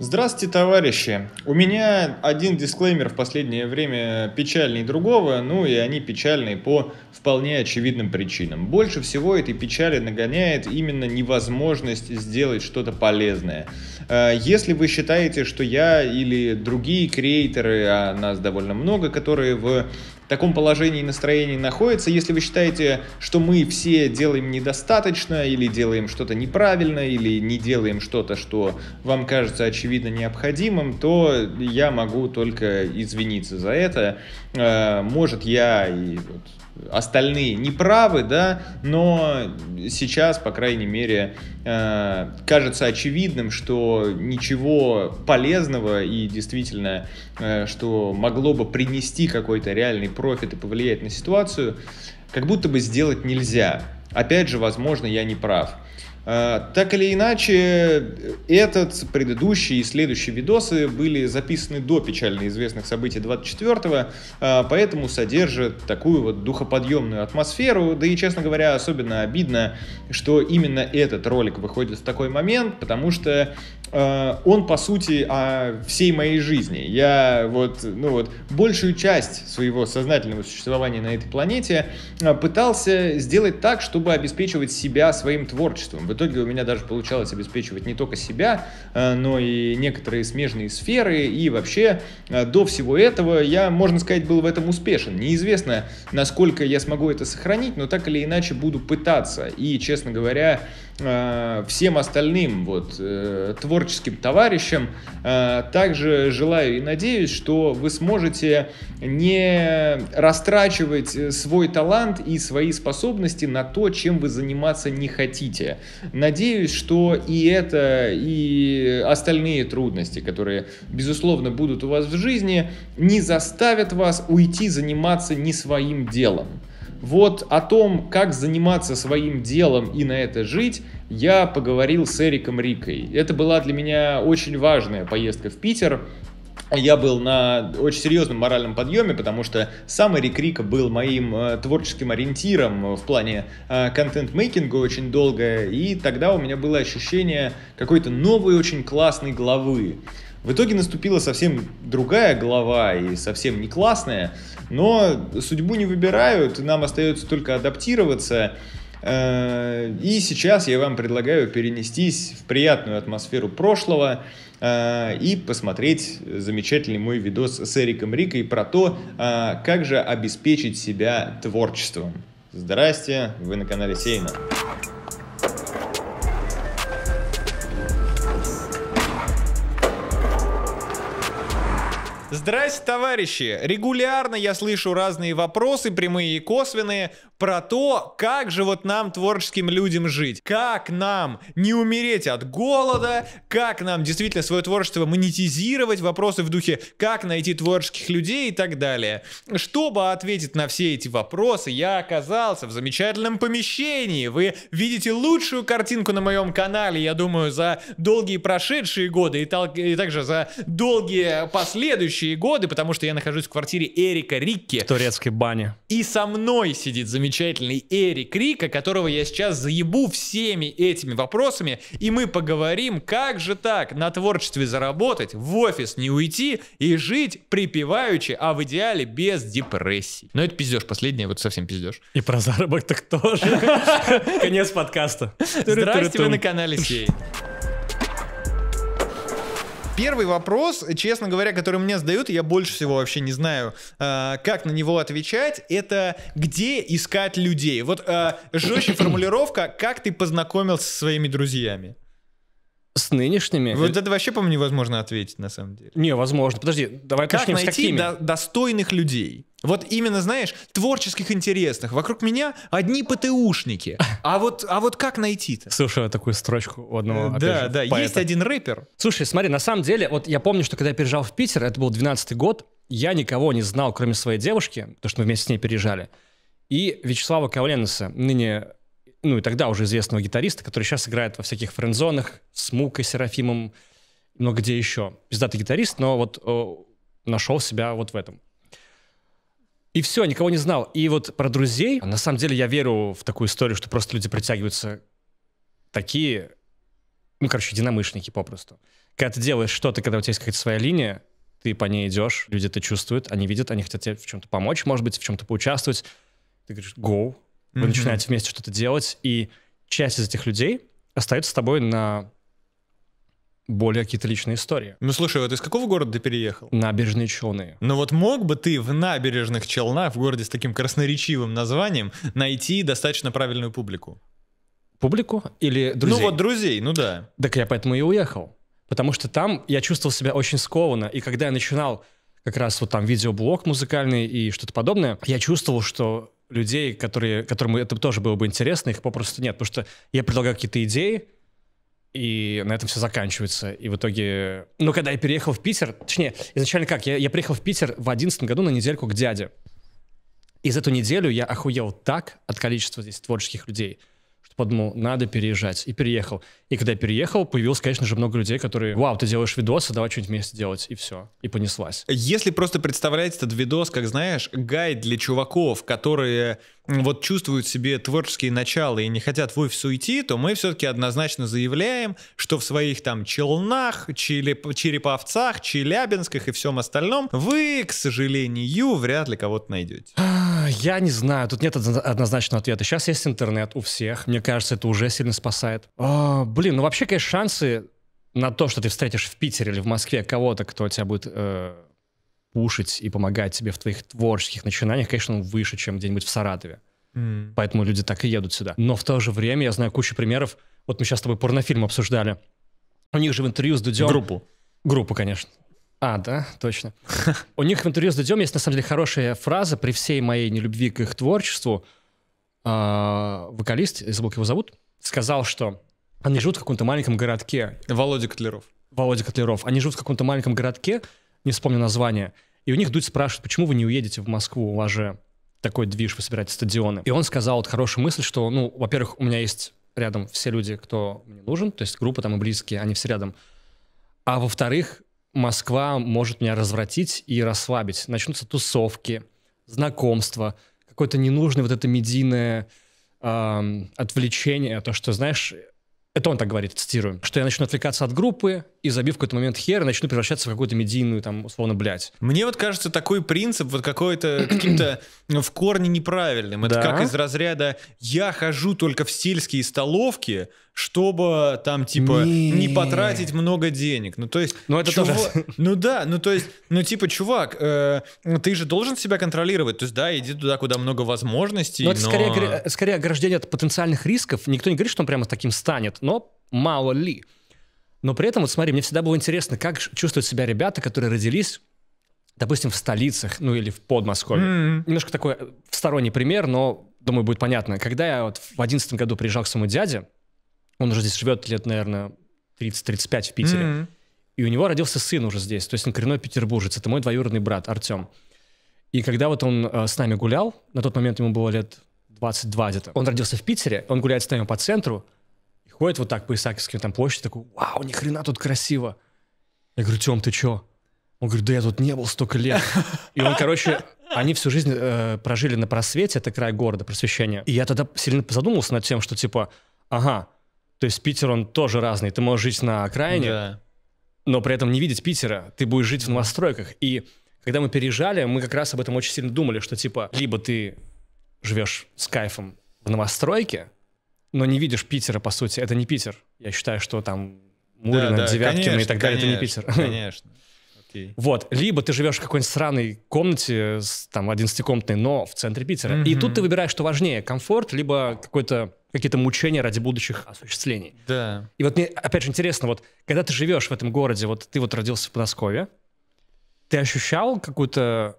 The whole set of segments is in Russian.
Здравствуйте, товарищи! У меня один дисклеймер в последнее время печальнее другого, ну и они печальные по вполне очевидным причинам. Больше всего этой печали нагоняет именно невозможность сделать что-то полезное. Э, если вы считаете, что я или другие креаторы, а нас довольно много, которые в таком положении и настроении находится. Если вы считаете, что мы все делаем недостаточно, или делаем что-то неправильно, или не делаем что-то, что вам кажется очевидно необходимым, то я могу только извиниться за это. Э, может, я и вот остальные не правы, да, но сейчас, по крайней мере, э, кажется очевидным, что ничего полезного и действительно, э, что могло бы принести какой-то реальный профит и повлиять на ситуацию, как будто бы сделать нельзя. Опять же, возможно, я не прав. А, так или иначе, этот, предыдущий и следующий видосы были записаны до печально известных событий 24-го, а, поэтому содержат такую вот духоподъемную атмосферу, да и, честно говоря, особенно обидно, что именно этот ролик выходит в такой момент, потому что Э, он, по сути, о всей моей жизни. Я вот, ну вот, большую часть своего сознательного существования на этой планете э, пытался сделать так, чтобы обеспечивать себя своим творчеством. В итоге у меня даже получалось обеспечивать не только себя, э, но и некоторые смежные сферы, и вообще до всего этого я, можно сказать, был в этом успешен. Неизвестно, насколько я смогу это сохранить, но так или иначе буду пытаться. И, честно говоря, Э, всем остальным вот э, творческим товарищам. Э, также желаю и надеюсь, что вы сможете не растрачивать свой талант и свои способности на то, чем вы заниматься не хотите. Надеюсь, что и это, и остальные трудности, которые, безусловно, будут у вас в жизни, не заставят вас уйти заниматься не своим делом. Вот о том, как заниматься своим делом и на это жить, я поговорил с Эриком Рикой. Это была для меня очень важная поездка в Питер. Я был на очень серьезном моральном подъеме, потому что сам Эрик Рика был моим э, творческим ориентиром в плане э, контент-мейкинга очень долго, и тогда у меня было ощущение какой-то новой очень классной главы. В итоге наступила совсем другая глава и совсем не классная, но судьбу не выбирают, и нам остается только адаптироваться. Э, и сейчас я вам предлагаю перенестись в приятную атмосферу прошлого э, и посмотреть замечательный мой видос с Эриком Рикой про то, э, как же обеспечить себя творчеством. Здрасте, вы на канале Сейна. Здрасте, товарищи! Регулярно я слышу разные вопросы, прямые и косвенные, про то, как же вот нам, творческим людям, жить. Как нам не умереть от голода, как нам действительно свое творчество монетизировать, вопросы в духе «как найти творческих людей» и так далее. Чтобы ответить на все эти вопросы, я оказался в замечательном помещении. Вы видите лучшую картинку на моем канале, я думаю, за долгие прошедшие годы и, тал- и также за долгие последующие годы, потому что я нахожусь в квартире Эрика Рикки. В турецкой бане. И со мной сидит замечательный замечательный Эри Крика, которого я сейчас заебу всеми этими вопросами, и мы поговорим, как же так на творчестве заработать, в офис не уйти и жить припеваючи, а в идеале без депрессии. Но это пиздешь, последнее вот совсем пиздешь. И про заработок тоже. Конец подкаста. Здрасте, вы на канале Сей. Первый вопрос, честно говоря, который мне задают, я больше всего вообще не знаю, э, как на него отвечать, это где искать людей. Вот э, жестче формулировка, как ты познакомился со своими друзьями. С нынешними? Вот это вообще, по-моему, невозможно ответить, на самом деле. Не, возможно. Подожди, давай как начнем с какими. Как найти достойных людей? Вот именно, знаешь, творческих интересных. Вокруг меня одни ПТУшники. А вот, а вот как найти-то? Слушай, такую строчку у одного, э, Да, же, да, поэта. есть один рэпер. Слушай, смотри, на самом деле, вот я помню, что когда я переезжал в Питер, это был 12-й год, я никого не знал, кроме своей девушки, то что мы вместе с ней переезжали, и Вячеслава Кавленеса, ныне, ну и тогда уже известного гитариста, который сейчас играет во всяких френдзонах с Мукой, Серафимом, много где еще. Пиздатый гитарист, но вот о, э, нашел себя вот в этом. И все, никого не знал. И вот про друзей, на самом деле я верю в такую историю, что просто люди притягиваются такие, ну, короче, единомышленники попросту. Когда ты делаешь что-то, когда у тебя есть какая-то своя линия, ты по ней идешь, люди это чувствуют, они видят, они хотят тебе в чем-то помочь, может быть, в чем-то поучаствовать. Ты говоришь, go. Вы mm-hmm. начинаете вместе что-то делать, и часть из этих людей остается с тобой на более какие-то личные истории. Ну слушай, вот из какого города ты переехал? Набережные Челны. Ну вот мог бы ты в набережных Челнах, в городе с таким красноречивым названием, найти достаточно правильную публику? Публику или друзей? Ну вот друзей, ну да. Так я поэтому и уехал. Потому что там я чувствовал себя очень скованно. И когда я начинал как раз вот там видеоблог музыкальный и что-то подобное, я чувствовал, что людей, которые, которым это тоже было бы интересно, их попросту нет. Потому что я предлагаю какие-то идеи, и на этом все заканчивается. И в итоге... Ну, когда я переехал в Питер... Точнее, изначально как? Я, я приехал в Питер в одиннадцатом году на недельку к дяде. И за эту неделю я охуел так от количества здесь творческих людей, что подумал, надо переезжать. И переехал. И когда я переехал, появилось, конечно же, много людей, которые, вау, ты делаешь видосы, давай что-нибудь вместе делать. И все. И понеслась. Если просто представлять этот видос, как, знаешь, гайд для чуваков, которые вот чувствуют себе творческие начала и не хотят в офис уйти, то мы все-таки однозначно заявляем, что в своих там челнах, челеп, череповцах, челябинсках и всем остальном вы, к сожалению, вряд ли кого-то найдете. А, я не знаю, тут нет однозначного ответа. Сейчас есть интернет у всех, мне кажется, это уже сильно спасает. О, а, блин, ну вообще, конечно, шансы на то, что ты встретишь в Питере или в Москве кого-то, кто тебя будет э, пушить и помогать тебе в твоих творческих начинаниях, конечно, он выше, чем где-нибудь в Саратове. Mm. Поэтому люди так и едут сюда. Но в то же время я знаю кучу примеров. Вот мы сейчас с тобой порнофильм обсуждали. У них же в интервью с Дудем... Группу. Группу, конечно. А, да, точно. У них в интервью с Дудем есть, на самом деле, хорошая фраза при всей моей нелюбви к их творчеству. А, вокалист, забыл, как его зовут, сказал, что они живут в каком-то маленьком городке. Володя Котляров. Володя Котляров. Они живут в каком-то маленьком городке, не вспомню название. И у них Дудь спрашивает, почему вы не уедете в Москву, у вас же такой движ, вы собираете стадионы. И он сказал вот хорошую мысль, что, ну, во-первых, у меня есть рядом все люди, кто мне нужен, то есть группа там и близкие, они все рядом. А во-вторых, Москва может меня развратить и расслабить. Начнутся тусовки, знакомства, какое-то ненужное вот это медийное э, отвлечение, то, что, знаешь, это он так говорит, цитирую, что я начну отвлекаться от группы и, забив какой-то момент хер, начну превращаться в какую-то медийную, там, условно, блядь. Мне вот кажется такой принцип вот какой-то каким-то ну, в корне неправильным. Это да? как из разряда «я хожу только в сельские столовки», чтобы там типа не, не потратить много денег. Ну то есть, ну это чува... тоже, ну да, ну то есть, ну типа чувак, э, ну, ты же должен себя контролировать. То есть да, иди туда, куда много возможностей. Но, но... это скорее, скорее ограждение от потенциальных рисков. Никто не говорит, что он прямо таким станет, но мало ли. Но при этом вот смотри, мне всегда было интересно, как чувствуют себя ребята, которые родились допустим, в столицах, ну или в Подмосковье. Mm-hmm. Немножко такой э, сторонний пример, но, думаю, будет понятно. Когда я вот в одиннадцатом году приезжал к своему дяде, он уже здесь живет лет, наверное, 30-35 в Питере. Mm-hmm. И у него родился сын уже здесь, то есть он коренной петербуржец. Это мой двоюродный брат Артем. И когда вот он э, с нами гулял, на тот момент ему было лет 22 где-то, он родился в Питере, он гуляет с нами по центру, и ходит вот так по Исаакиевской там площади, такой, вау, ни хрена тут красиво. Я говорю, Тем, ты чё? Он говорит, да я тут не был столько лет. И он, короче, они всю жизнь э, прожили на просвете, это край города, просвещение. И я тогда сильно задумался над тем, что типа, ага, то есть Питер, он тоже разный. Ты можешь жить на окраине, да. но при этом не видеть Питера. Ты будешь жить в новостройках. И когда мы переезжали, мы как раз об этом очень сильно думали, что типа либо ты живешь с кайфом в новостройке, но не видишь Питера, по сути. Это не Питер. Я считаю, что там Мурина, да, да, Девяткина конечно, и так далее, конечно, это не Питер. Конечно. Okay. Вот. Либо ты живешь в какой-нибудь сраной комнате, там, 11-комнатной, но в центре Питера. Mm-hmm. И тут ты выбираешь, что важнее, комфорт, либо какой-то какие-то мучения ради будущих осуществлений. Да. И вот мне, опять же, интересно, вот когда ты живешь в этом городе, вот ты вот родился в Подмосковье, ты ощущал какую-то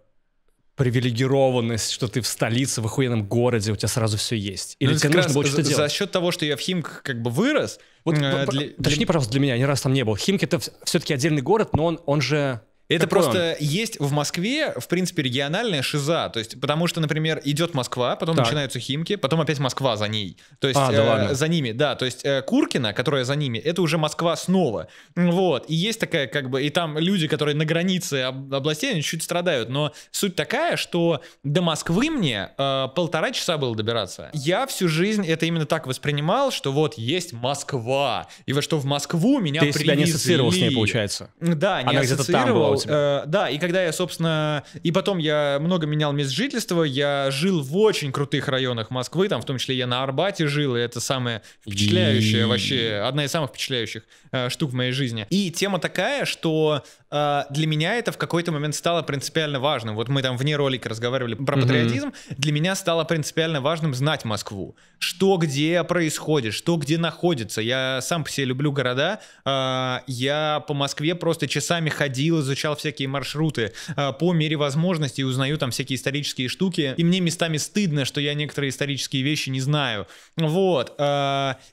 привилегированность, что ты в столице, в охуенном городе, у тебя сразу все есть. Или ну, тебе нужно было что-то делать. За счет того, что я в Химках как бы вырос... Вот, э, для, точнее, для... пожалуйста, для меня, ни раз там не был. Химки — это все-таки отдельный город, но он, он же это Какой просто он? есть в Москве, в принципе, региональная шиза. То есть, потому что, например, идет Москва, потом так. начинаются Химки, потом опять Москва за ней. То есть, а, да э, ладно. за ними, да. То есть, э, Куркина, которая за ними, это уже Москва снова. Вот. И есть такая, как бы, и там люди, которые на границе областей, они чуть страдают. Но суть такая, что до Москвы мне э, полтора часа было добираться. Я всю жизнь это именно так воспринимал, что вот есть Москва. И во что в Москву меня Ты привезли. себя не ассоциировал с ней, получается? Да, не Она ассоциировал э, да, и когда я, собственно, и потом я много менял мест жительства, я жил в очень крутых районах Москвы, там, в том числе я на Арбате жил, и это самое впечатляющее и... вообще, одна из самых впечатляющих э, штук в моей жизни. И тема такая, что а, для меня это в какой-то момент стало принципиально важным. Вот мы там вне ролика разговаривали про патриотизм. Mm-hmm. Для меня стало принципиально важным знать Москву. Что где происходит, что где находится. Я сам по себе люблю города. А, я по Москве просто часами ходил, изучал всякие маршруты а, по мере возможностей, узнаю там всякие исторические штуки. И мне местами стыдно, что я некоторые исторические вещи не знаю. Вот.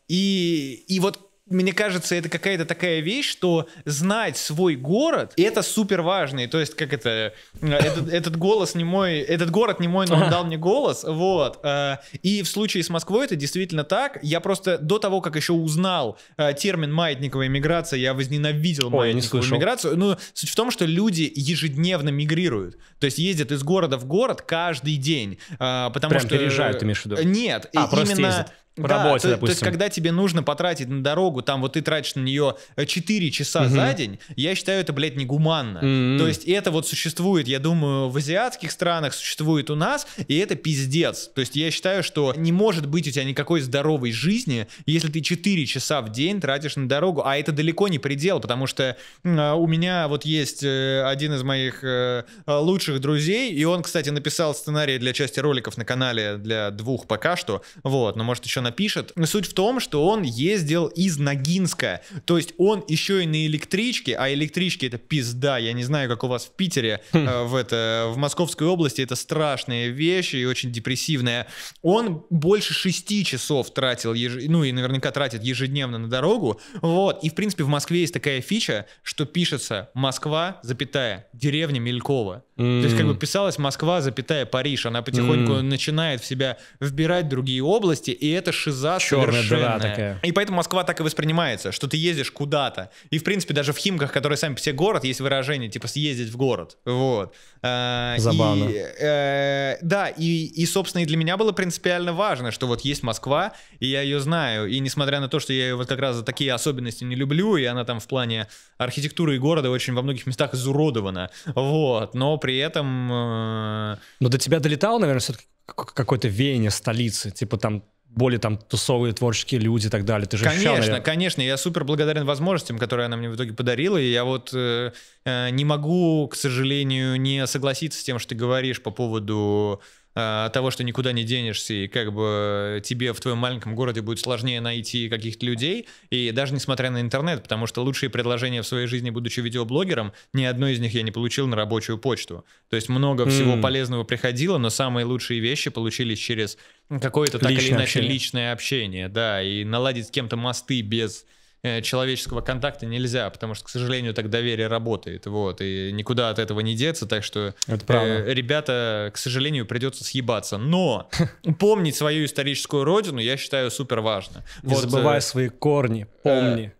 И, и вот мне кажется, это какая-то такая вещь, что знать свой город, это супер важно. то есть, как это, э, этот, этот голос не мой, этот город не мой, но он дал мне голос. Вот. Э, и в случае с Москвой это действительно так. Я просто до того, как еще узнал э, термин маятниковая миграция, я возненавидел Ой, маятниковую миграцию. Ну, суть в том, что люди ежедневно мигрируют. То есть ездят из города в город каждый день. Потому Прям что... переезжают, ты имеешь в виду? Нет. А, именно... Ездят по да, работе, то, допустим. То есть, когда тебе нужно потратить на дорогу, там вот ты тратишь на нее 4 э, часа угу. за день, я считаю, это, блядь, негуманно. Угу. То есть, это вот существует, я думаю, в азиатских странах, существует у нас, и это пиздец. То есть, я считаю, что не может быть у тебя никакой здоровой жизни, если ты 4 часа в день тратишь на дорогу, а это далеко не предел, потому что а, у меня вот есть э, один из моих э, лучших друзей, и он, кстати, написал сценарий для части роликов на канале для двух пока что, вот, но может еще на она пишет. Суть в том, что он ездил из Ногинска, то есть он еще и на электричке, а электрички это пизда, я не знаю, как у вас в Питере, хм. э, в, это, в Московской области это страшные вещи и очень депрессивная. Он больше шести часов тратил, еж... ну и наверняка тратит ежедневно на дорогу, вот, и в принципе в Москве есть такая фича, что пишется Москва, запятая, деревня Мелькова. Mm. То есть как бы писалась Москва, запятая Париж. Она потихоньку mm. начинает в себя вбирать другие области, и это шиза Черная совершенная. такая. И поэтому Москва так и воспринимается, что ты ездишь куда-то. И, в принципе, даже в Химках, которые сами все город, есть выражение, типа, съездить в город. Вот. Э, Забавно. И, э, да, и, и, собственно, и для меня было принципиально важно, что вот есть Москва, и я ее знаю. И несмотря на то, что я ее вот как раз за такие особенности не люблю, и она там в плане архитектуры и города очень во многих местах изуродована, вот, но при этом... Э... Но до тебя долетал, наверное, все-таки какое-то веяние столицы, типа там более там тусовые творческие люди и так далее. Ты же конечно, ощущал, конечно. Я супер благодарен возможностям, которые она мне в итоге подарила. И я вот э, э не могу, к сожалению, не согласиться с тем, что ты говоришь по поводу Э, того, что никуда не денешься, и как бы э, тебе в твоем маленьком городе будет сложнее найти каких-то людей, и даже несмотря на интернет, потому что лучшие предложения в своей жизни, будучи видеоблогером, ни одно из них я не получил на рабочую почту. То есть много всего mm. полезного приходило, но самые лучшие вещи получились через какое-то так личное или иначе общение. личное общение, да, и наладить с кем-то мосты без Э, человеческого контакта нельзя, потому что, к сожалению, так доверие работает, вот, и никуда от этого не деться, так что э, ребята, к сожалению, придется съебаться. Но помнить свою историческую родину, я считаю, супер важно. Не вот, забывай э, свои корни, помни. Э,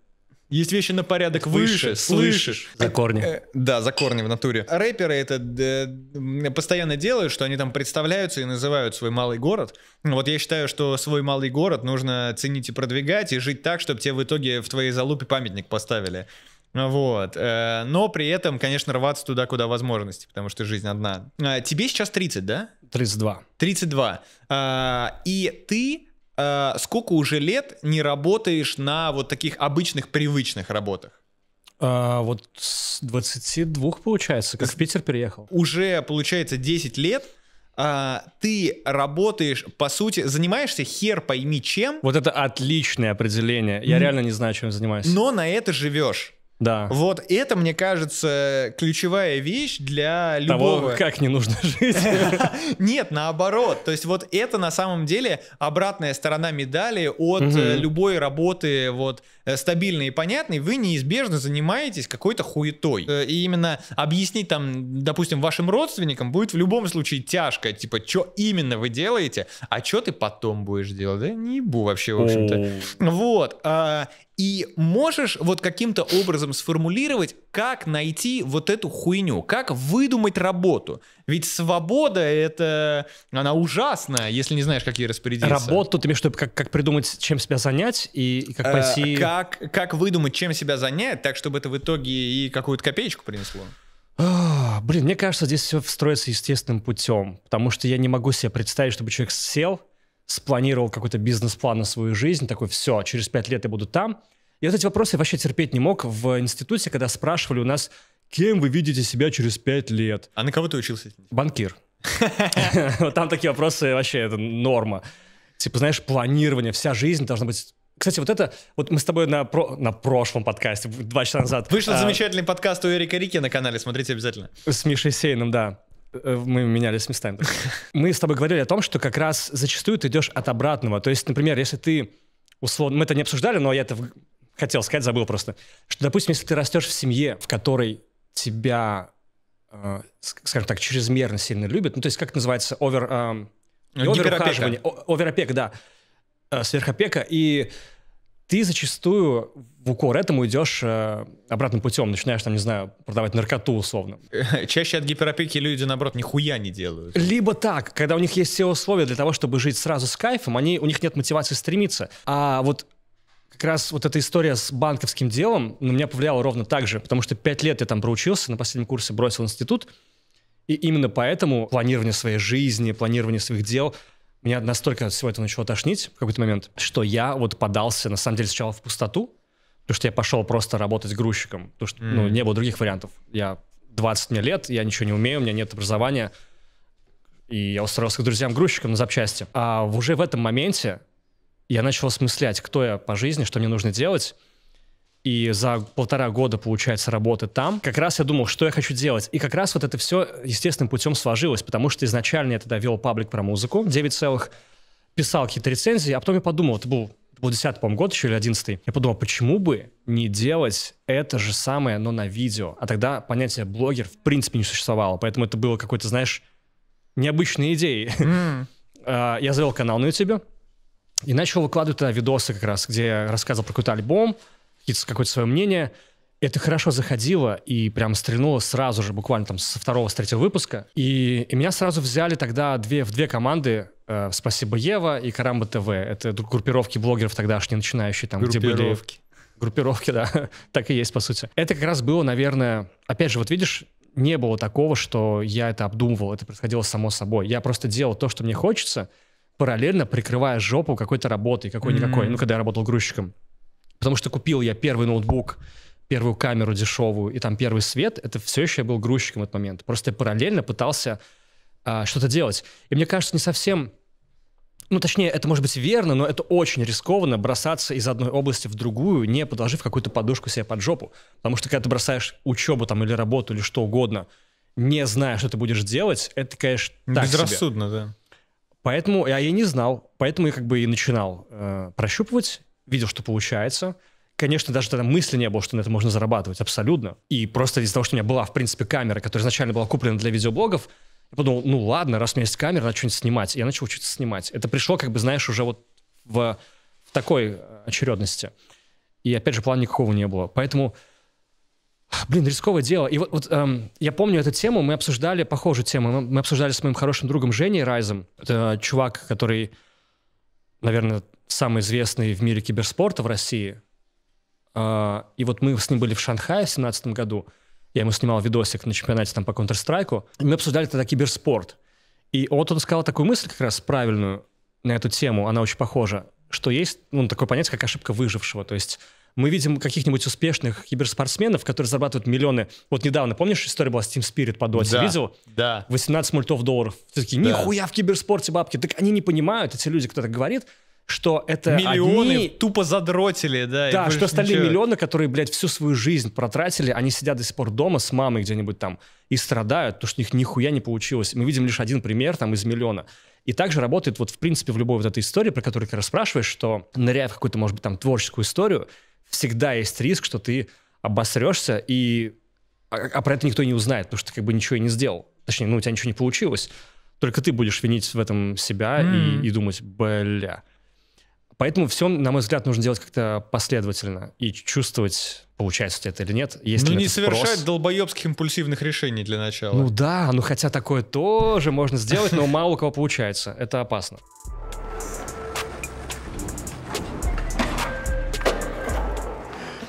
есть вещи на порядок выше, выше слышишь. За корни. Э, да, за корни в натуре. Рэперы это э, постоянно делают, что они там представляются и называют свой малый город. Ну, вот я считаю, что свой малый город нужно ценить и продвигать, и жить так, чтобы тебе в итоге в твоей залупе памятник поставили. Вот. Э, но при этом, конечно, рваться туда, куда возможности, потому что жизнь одна. А, тебе сейчас 30, да? 32. 32. А, и ты Э, сколько уже лет не работаешь на вот таких обычных привычных работах? А, вот с 22 получается, как с... в Питер переехал. Уже получается 10 лет. А, ты работаешь, по сути, занимаешься хер пойми чем. Вот это отличное определение. Я mm. реально не знаю, чем занимаюсь. Но на это живешь. Да. Вот это, мне кажется, ключевая вещь для любого... Того, как не нужно жить. Нет, наоборот. То есть вот это на самом деле обратная сторона медали от э, любой работы вот Э, стабильный и понятный, вы неизбежно занимаетесь какой-то хуетой. Э, и именно объяснить там, допустим, вашим родственникам будет в любом случае тяжко, типа, что именно вы делаете, а что ты потом будешь делать, да? Не ебу вообще, в общем-то. Вот. А, и можешь вот каким-то образом сформулировать, как найти вот эту хуйню, как выдумать работу. Ведь свобода это, она ужасна, если не знаешь, как ей распорядиться. Работу, ты имеешь чтобы как, как придумать, чем себя занять и, и как э, пойти... Э, как как, как выдумать, чем себя занять, так, чтобы это в итоге и какую-то копеечку принесло? А, блин, мне кажется, здесь все встроится естественным путем, потому что я не могу себе представить, чтобы человек сел, спланировал какой-то бизнес-план на свою жизнь, такой, все, через пять лет я буду там. И вот эти вопросы я вообще терпеть не мог в институте, когда спрашивали у нас, кем вы видите себя через пять лет. А на кого ты учился? Банкир. Там такие вопросы вообще, это норма. Типа, знаешь, планирование, вся жизнь должна быть кстати, вот это, вот мы с тобой на, про, на прошлом подкасте, два часа назад. Вышел а, замечательный подкаст у Эрика Рики на канале, смотрите обязательно. С Мишей Сейном, да. Э, мы менялись местами. Мы с тобой говорили о том, что как раз зачастую ты идешь от обратного. То есть, например, если ты условно... Мы это не обсуждали, но я это хотел сказать, забыл просто. Что, допустим, если ты растешь в семье, в которой тебя, э, скажем так, чрезмерно сильно любят, ну, то есть, как это называется, овер... Э, эм, не ну, оверухаживание, оверопека, да Э, сверхопека, и ты зачастую в укор этому идешь э, обратным путем, начинаешь, там, не знаю, продавать наркоту условно. Чаще от гиперопеки люди, наоборот, нихуя не делают. Либо так, когда у них есть все условия для того, чтобы жить сразу с кайфом, они, у них нет мотивации стремиться. А вот как раз вот эта история с банковским делом на меня повлияла ровно так же, потому что пять лет я там проучился, на последнем курсе бросил институт, и именно поэтому планирование своей жизни, планирование своих дел — меня настолько всего этого начало тошнить в какой-то момент, что я вот подался, на самом деле, сначала в пустоту, потому что я пошел просто работать грузчиком, потому что, mm. ну, не было других вариантов. Я 20 мне лет, я ничего не умею, у меня нет образования, и я устроился к друзьям грузчиком на запчасти. А уже в этом моменте я начал осмыслять, кто я по жизни, что мне нужно делать, и за полтора года, получается, работы там, как раз я думал, что я хочу делать. И как раз вот это все естественным путем сложилось, потому что изначально я тогда вел паблик про музыку, 9 целых, писал какие-то рецензии, а потом я подумал, это был, это был 10 по-моему, год еще или 11 я подумал, почему бы не делать это же самое, но на видео? А тогда понятие блогер в принципе не существовало, поэтому это было какой-то, знаешь, необычной идеей. Mm. я завел канал на YouTube и начал выкладывать тогда видосы как раз, где я рассказывал про какой-то альбом, какое-то свое мнение. Это хорошо заходило и прям стрельнуло сразу же, буквально там со второго, с третьего выпуска. И, и меня сразу взяли тогда две, в две команды э, «Спасибо, Ева» и «Карамба ТВ». Это группировки блогеров тогдашние, начинающие там, где были... Группировки, да, так и есть, по сути. Это как раз было, наверное... Опять же, вот видишь, не было такого, что я это обдумывал, это происходило само собой. Я просто делал то, что мне хочется, параллельно прикрывая жопу какой-то работой, какой-никакой, mm-hmm. ну, когда я работал грузчиком. Потому что купил я первый ноутбук, первую камеру дешевую и там первый свет, это все еще я был грузчиком в этот момент. Просто я параллельно пытался а, что-то делать. И мне кажется, не совсем... Ну, точнее, это может быть верно, но это очень рискованно бросаться из одной области в другую, не подложив какую-то подушку себе под жопу. Потому что когда ты бросаешь учебу там или работу или что угодно, не зная, что ты будешь делать, это, конечно, так Безрассудно, себе. да. Поэтому а я, я не знал, поэтому я как бы и начинал э, прощупывать видел, что получается. Конечно, даже тогда мысли не было, что на это можно зарабатывать, абсолютно. И просто из-за того, что у меня была, в принципе, камера, которая изначально была куплена для видеоблогов, я подумал, ну ладно, раз у меня есть камера, надо что-нибудь снимать. я начал учиться снимать. Это пришло, как бы, знаешь, уже вот в, в такой э, очередности. И, опять же, плана никакого не было. Поэтому, блин, рисковое дело. И вот, вот эм, я помню эту тему, мы обсуждали похожую тему. Мы, мы обсуждали с моим хорошим другом Женей Райзом. Это чувак, который, наверное, самый известный в мире киберспорта в России. А, и вот мы с ним были в Шанхае в 2017 году. Я ему снимал видосик на чемпионате там по Counter-Strike. Мы обсуждали тогда киберспорт. И вот он сказал такую мысль как раз правильную на эту тему, она очень похожа, что есть ну, такое понятие, как ошибка выжившего. То есть мы видим каких-нибудь успешных киберспортсменов, которые зарабатывают миллионы. Вот недавно, помнишь, история была с Team Spirit по доте? Да, видел? Да. 18 мультов долларов. Все такие нихуя в киберспорте бабки. Так они не понимают, эти люди, кто так говорит, что это Миллионы одни... тупо задротили, да. Да, что остальные ничего. миллионы, которые, блядь, всю свою жизнь протратили, они сидят до сих пор дома с мамой где-нибудь там и страдают, потому что у них нихуя не получилось. Мы видим лишь один пример там из миллиона. И также работает вот в принципе в любой вот этой истории, про которую ты расспрашиваешь, что ныряя в какую-то, может быть, там творческую историю, всегда есть риск, что ты обосрешься и а, а, а про это никто не узнает, потому что ты как бы ничего и не сделал. Точнее, ну у тебя ничего не получилось. Только ты будешь винить в этом себя mm. и, и думать, бля. Поэтому все, на мой взгляд, нужно делать как-то последовательно и чувствовать, получается это или нет. Есть ну, не спрос. совершать долбоебских импульсивных решений для начала. Ну да, ну хотя такое тоже можно сделать, но мало у кого получается. Это опасно.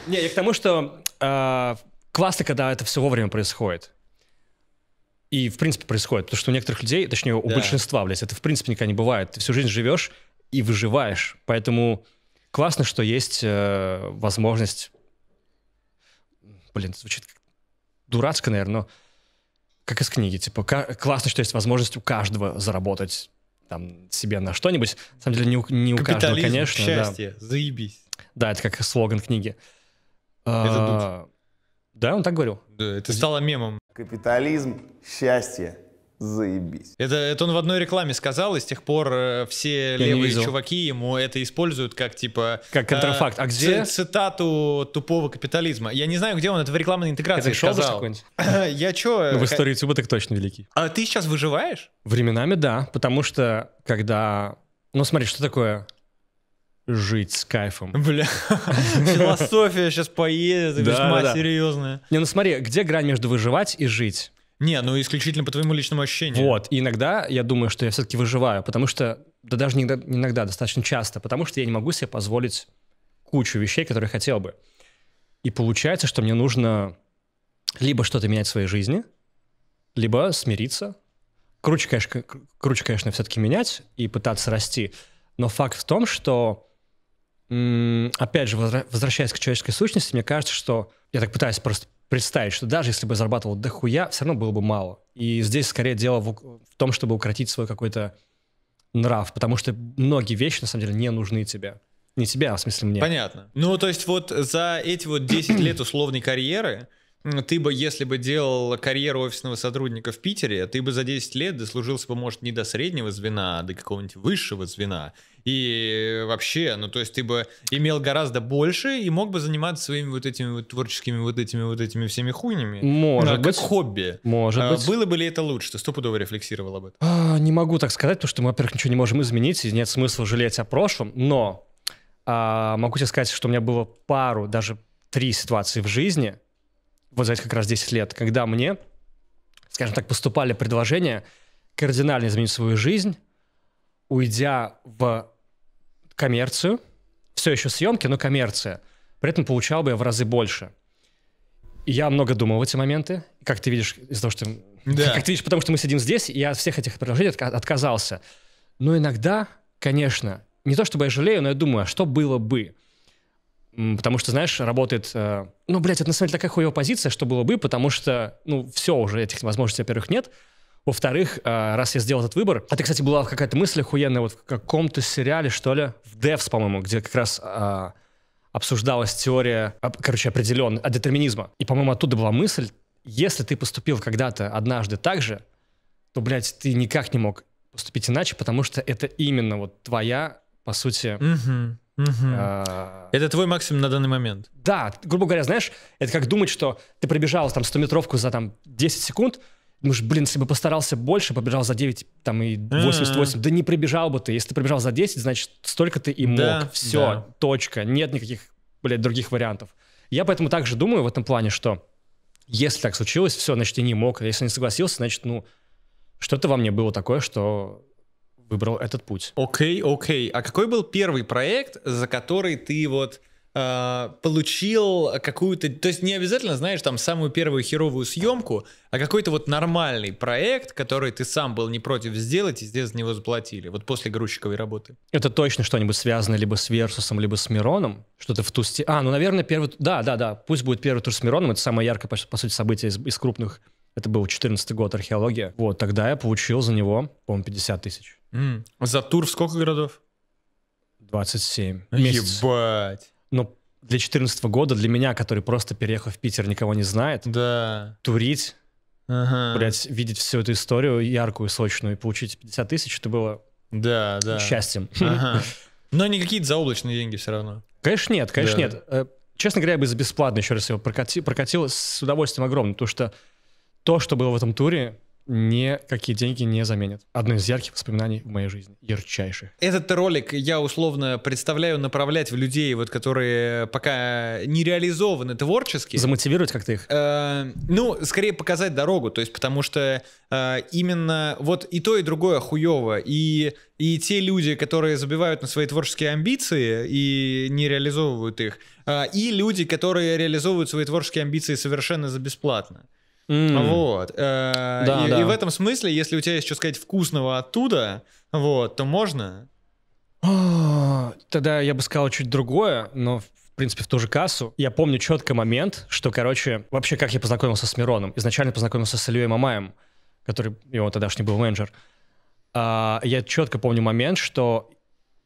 Не, я к тому, что э, классно, когда это все вовремя происходит. И, в принципе, происходит. Потому что у некоторых людей, точнее, у да. большинства, блядь, это, в принципе, никогда не бывает. Ты всю жизнь живешь и выживаешь. Поэтому классно, что есть э, возможность... Блин, звучит дурацко, наверное, но как из книги. Типа, классно, что есть возможность у каждого заработать там себе на что-нибудь. На самом деле не у, не у каждого, конечно. счастье, да. заебись. Да, это как слоган книги. А, это а, да, он так говорил. Да, это стало мемом. Капитализм, счастье, заебись. Это, это он в одной рекламе сказал, и с тех пор э, все Я левые чуваки ему это используют как типа... Как э, контрафакт. А, а где? Цитату тупого капитализма. Я не знаю, где он это в рекламной интеграции это сказал. Я чё... Ну, в э, истории Ютуба так точно великий. А ты сейчас выживаешь? Временами да, потому что когда... Ну смотри, что такое жить с кайфом. Бля, философия сейчас поедет, весьма серьезная. Не, ну смотри, где грань между выживать и жить? Не, ну исключительно по твоему личному ощущению. Вот, и иногда я думаю, что я все-таки выживаю, потому что, да даже не иногда, не иногда, достаточно часто, потому что я не могу себе позволить кучу вещей, которые хотел бы. И получается, что мне нужно либо что-то менять в своей жизни, либо смириться. Круче, конечно, круче, конечно все-таки менять и пытаться расти. Но факт в том, что, опять же, возвращаясь к человеческой сущности, мне кажется, что я так пытаюсь просто представить, что даже если бы зарабатывал дохуя, все равно было бы мало. И здесь скорее дело в, в том, чтобы укротить свой какой-то нрав, потому что многие вещи на самом деле не нужны тебе. Не тебе, а в смысле мне. Понятно. Ну, то есть вот за эти вот 10 лет условной карьеры ты бы, если бы делал карьеру офисного сотрудника в Питере, ты бы за 10 лет дослужился бы, может, не до среднего звена, а до какого-нибудь высшего звена. И вообще, ну, то есть ты бы имел гораздо больше и мог бы заниматься своими вот этими вот творческими вот этими вот этими всеми хуйнями. Может ну, а быть. Как хобби. Может а, быть. Было бы ли это лучше? Ты стопудово рефлексировал об этом. А, не могу так сказать, потому что мы, во-первых, ничего не можем изменить, и нет смысла жалеть о прошлом, но а, могу тебе сказать, что у меня было пару, даже три ситуации в жизни — вот за эти как раз 10 лет, когда мне, скажем так, поступали предложения кардинально изменить свою жизнь, уйдя в коммерцию, все еще съемки, но коммерция. При этом получал бы я в разы больше. И я много думал в эти моменты. Как ты видишь, из-за того, что... Да. Как ты видишь, потому что мы сидим здесь, я от всех этих предложений отказался. Но иногда, конечно, не то чтобы я жалею, но я думаю, а что было бы? Потому что, знаешь, работает... Э, ну, блядь, это на самом деле такая хуевая позиция, что было бы, потому что, ну, все уже, этих возможностей, во-первых, нет. Во-вторых, э, раз я сделал этот выбор... А ты, кстати, была какая-то мысль охуенная вот в каком-то сериале, что ли, в Девс, по-моему, где как раз э, обсуждалась теория, короче, определен, а детерминизма. И, по-моему, оттуда была мысль, если ты поступил когда-то однажды так же, то, блядь, ты никак не мог поступить иначе, потому что это именно вот твоя, по сути, угу. Угу. А... Это твой максимум на данный момент. Да, грубо говоря, знаешь, это как думать, что ты пробежал там 100-метровку за там 10 секунд, Думаешь, блин, если бы постарался больше, побежал за 9 там, и 88, А-а-а. да не пробежал бы ты. Если ты пробежал за 10, значит, столько ты и мог. Да, Все, да. точка. Нет никаких, блядь, других вариантов. Я поэтому также думаю в этом плане, что если так случилось, все, значит, я не мог. А если не согласился, значит, ну, что-то во мне было такое, что выбрал этот путь. Окей, okay, окей. Okay. А какой был первый проект, за который ты вот э, получил какую-то... То есть не обязательно, знаешь, там самую первую херовую съемку, а какой-то вот нормальный проект, который ты сам был не против сделать, и здесь за него заплатили, вот после грузчиковой работы. Это точно что-нибудь связано либо с Версусом, либо с Мироном, что-то в ту сте. А, ну, наверное, первый... Да, да, да, пусть будет первый тур с Мироном, это самое яркое, по сути, событие из, из крупных это был 14 год археология. Вот, тогда я получил за него, по-моему, 50 тысяч. Mm. За тур в сколько городов? 27. Месяц. Ебать. Но ну, для 14 года, для меня, который просто переехал в Питер, никого не знает, да. турить, ага. блядь, видеть всю эту историю яркую, сочную, и получить 50 тысяч, это было да, да. счастьем. Ага. Но не какие-то заоблачные деньги все равно. Конечно нет, конечно да. нет. Э, честно говоря, я бы за бесплатно еще раз его прокатил, прокатил с удовольствием огромным, потому что то, что было в этом туре, никакие деньги не заменят. Одно из ярких воспоминаний в моей жизни, ярчайших. Этот ролик я условно представляю направлять в людей, вот которые пока не реализованы творчески. Замотивировать как-то их? Э, ну, скорее показать дорогу, то есть потому что э, именно вот и то, и другое хуево, и и те люди, которые забивают на свои творческие амбиции и не реализовывают их, э, и люди, которые реализовывают свои творческие амбиции совершенно за бесплатно. Вот. Э, и, в этом смысле, если у тебя есть что сказать вкусного оттуда, вот, то можно. Тогда я бы сказал чуть другое, но в принципе в ту же кассу. Я помню четко момент, что, короче, вообще как я познакомился с Мироном. Изначально познакомился с Ильей Мамаем, который его тогдашний был менеджер. А, я четко помню момент, что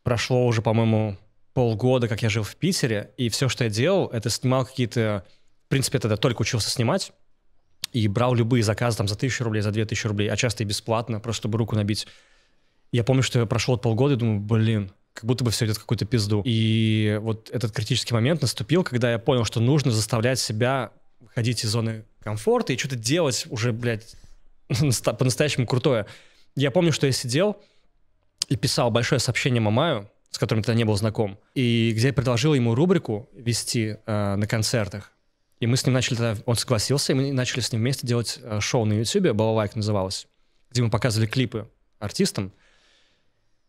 прошло уже, по-моему, полгода, как я жил в Питере, и все, что я делал, это снимал какие-то... В принципе, я тогда только учился снимать и брал любые заказы там за тысячу рублей, за две тысячи рублей, а часто и бесплатно, просто чтобы руку набить. Я помню, что я прошел полгода и думаю, блин, как будто бы все идет в какую-то пизду. И вот этот критический момент наступил, когда я понял, что нужно заставлять себя выходить из зоны комфорта и что-то делать уже, блядь, по-настоящему крутое. Я помню, что я сидел и писал большое сообщение Мамаю, с которым я тогда не был знаком, и где я предложил ему рубрику вести э, на концертах. И мы с ним начали он согласился, и мы начали с ним вместе делать э, шоу на Ютубе, «Балалайк» называлось, где мы показывали клипы артистам.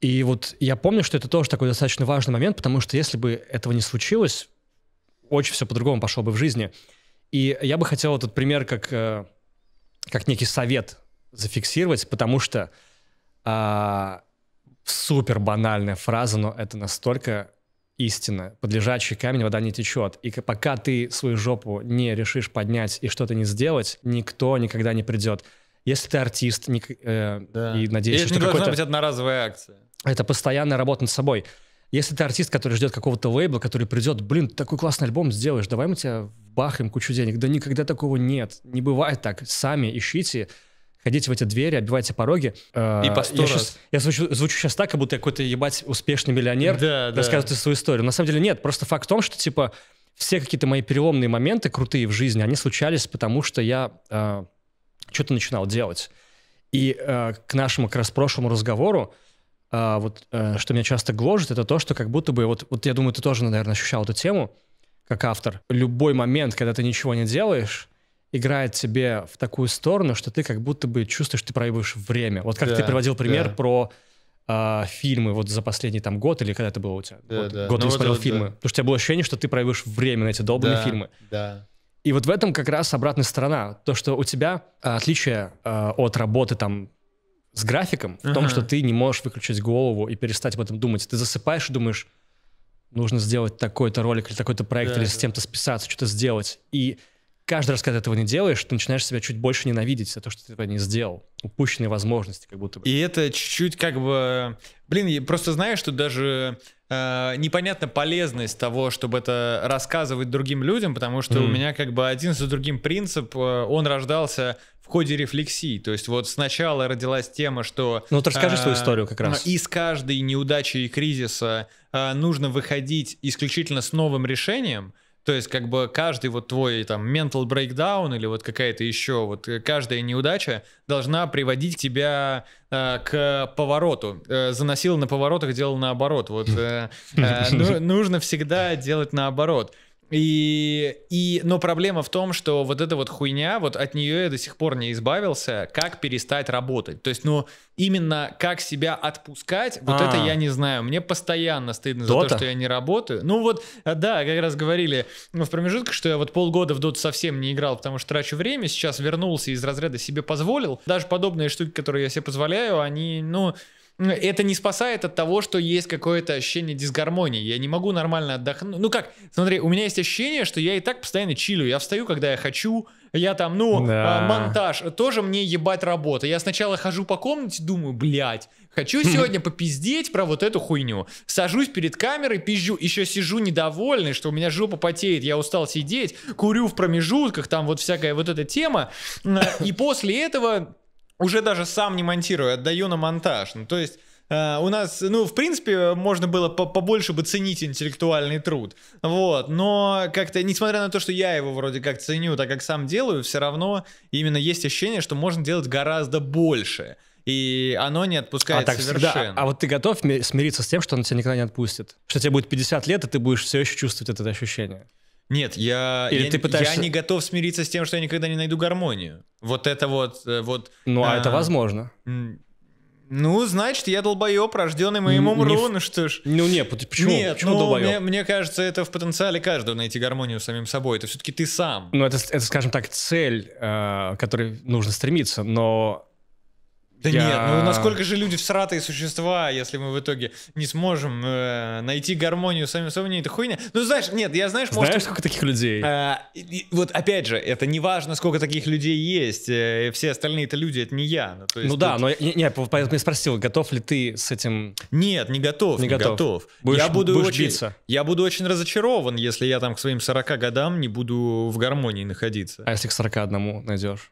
И вот я помню, что это тоже такой достаточно важный момент, потому что если бы этого не случилось, очень все по-другому пошло бы в жизни. И я бы хотел этот пример как, э, как некий совет зафиксировать, потому что а, супер банальная фраза, но это настолько истина. Под лежачий камень вода не течет. И пока ты свою жопу не решишь поднять и что-то не сделать, никто никогда не придет. Если ты артист не, э, да. и надеешься, и что не должна быть одноразовая акция. Это постоянная работа над собой. Если ты артист, который ждет какого-то лейбла, который придет, блин, такой классный альбом сделаешь, давай мы тебя бахаем кучу денег. Да никогда такого нет. Не бывает так. Сами ищите ходите в эти двери, обивайте пороги. Э, и по сто я, раз. Сейчас, я звучу, звучу сейчас так, как будто я какой-то, ебать, успешный миллионер, да, рассказывает да. свою историю. На самом деле нет, просто факт в том, что, типа, все какие-то мои переломные моменты крутые в жизни, они случались, потому что я э, что-то начинал делать. И э, к нашему как раз прошлому разговору, э, вот, э, что меня часто гложет, это то, что как будто бы, вот, вот я думаю, ты тоже, наверное, ощущал эту тему, как автор. Любой момент, когда ты ничего не делаешь, играет тебе в такую сторону, что ты как будто бы чувствуешь, что ты проебываешь время. Вот как да, ты приводил пример да. про э, фильмы вот за последний там год или когда это было у тебя? Да, год, да. год ты ну вот, смотрел вот, фильмы. Да. Потому что у тебя было ощущение, что ты проебываешь время на эти долбанные да, фильмы. Да. И вот в этом как раз обратная сторона. То, что у тебя а, отличие э, от работы там с графиком в uh-huh. том, что ты не можешь выключить голову и перестать об этом думать. Ты засыпаешь и думаешь, нужно сделать такой-то ролик или такой-то проект, да, или да. с тем-то списаться, что-то сделать. И каждый раз, когда ты этого не делаешь, ты начинаешь себя чуть больше ненавидеть за то, что ты этого не сделал. Упущенные возможности как будто бы. И это чуть-чуть как бы... Блин, я просто знаешь, что даже э, непонятна полезность того, чтобы это рассказывать другим людям, потому что mm. у меня как бы один за другим принцип, э, он рождался в ходе рефлексии. То есть вот сначала родилась тема, что... Ну, вот расскажи э, свою историю как ну, раз. Из каждой неудачи и кризиса э, нужно выходить исключительно с новым решением — то есть, как бы каждый вот твой там mental breakdown или вот какая-то еще вот э, каждая неудача должна приводить тебя э, к повороту. Э, заносил на поворотах, делал наоборот. Вот э, э, ну, нужно всегда делать наоборот. И, и, но проблема в том, что вот эта вот хуйня, вот от нее я до сих пор не избавился, как перестать работать. То есть, ну, именно как себя отпускать, вот А-а-а. это а. я не знаю. Мне постоянно стыдно Дота? за то, что я не работаю. Ну вот, э, да, как раз говорили ну, в промежутках, что я вот полгода в Доту совсем не играл, потому что трачу время, сейчас вернулся из разряда себе позволил. Даже подобные штуки, которые я себе позволяю, они, ну это не спасает от того, что есть какое-то ощущение дисгармонии. Я не могу нормально отдохнуть. Ну, ну как, смотри, у меня есть ощущение, что я и так постоянно чилю. Я встаю, когда я хочу, я там, ну, а, да. а, монтаж, тоже мне ебать работа. Я сначала хожу по комнате, думаю, блядь, хочу сегодня попиздеть про вот эту хуйню. Сажусь перед камерой, пизжу, еще сижу недовольный, что у меня жопа потеет, я устал сидеть, курю в промежутках, там вот всякая вот эта тема. Э, и после этого уже даже сам не монтирую, отдаю на монтаж. Ну, то есть э, у нас, ну, в принципе, можно было побольше бы ценить интеллектуальный труд. Вот. Но как-то, несмотря на то, что я его вроде как ценю, так как сам делаю, все равно именно есть ощущение, что можно делать гораздо больше. И оно не отпускает а так совершенно. Всегда. А вот ты готов смириться с тем, что оно тебя никогда не отпустит? Что тебе будет 50 лет, и ты будешь все еще чувствовать это ощущение? Нет, я, Или я, ты пытаешься... я не готов смириться с тем, что я никогда не найду гармонию. Вот это вот... Э, вот ну, а, а это возможно. Ну, значит, я долбоеб, рожденный моим умру, ну что ж. Ну не, почему, Нет, почему ну, долбоеб? Мне, мне кажется, это в потенциале каждого найти гармонию с самим собой. Это все-таки ты сам. Ну, это, это скажем так, цель, э, к которой нужно стремиться, но да я... нет, ну насколько же люди всратые существа, если мы в итоге не сможем э, найти гармонию сами собой, Не это хуйня. Ну знаешь, нет, я знаешь, может... Знаешь, сколько таких людей? Э, и, вот опять же, это не важно, сколько таких людей есть, э, все остальные это люди, это не я. Ну, есть, ну да, но не, не, поэтому я спросил, готов ли ты с этим... Нет, не готов, не, не готов. готов. Будешь, я буду будешь очень, биться. Я буду очень разочарован, если я там к своим 40 годам не буду в гармонии находиться. А если к 41 найдешь?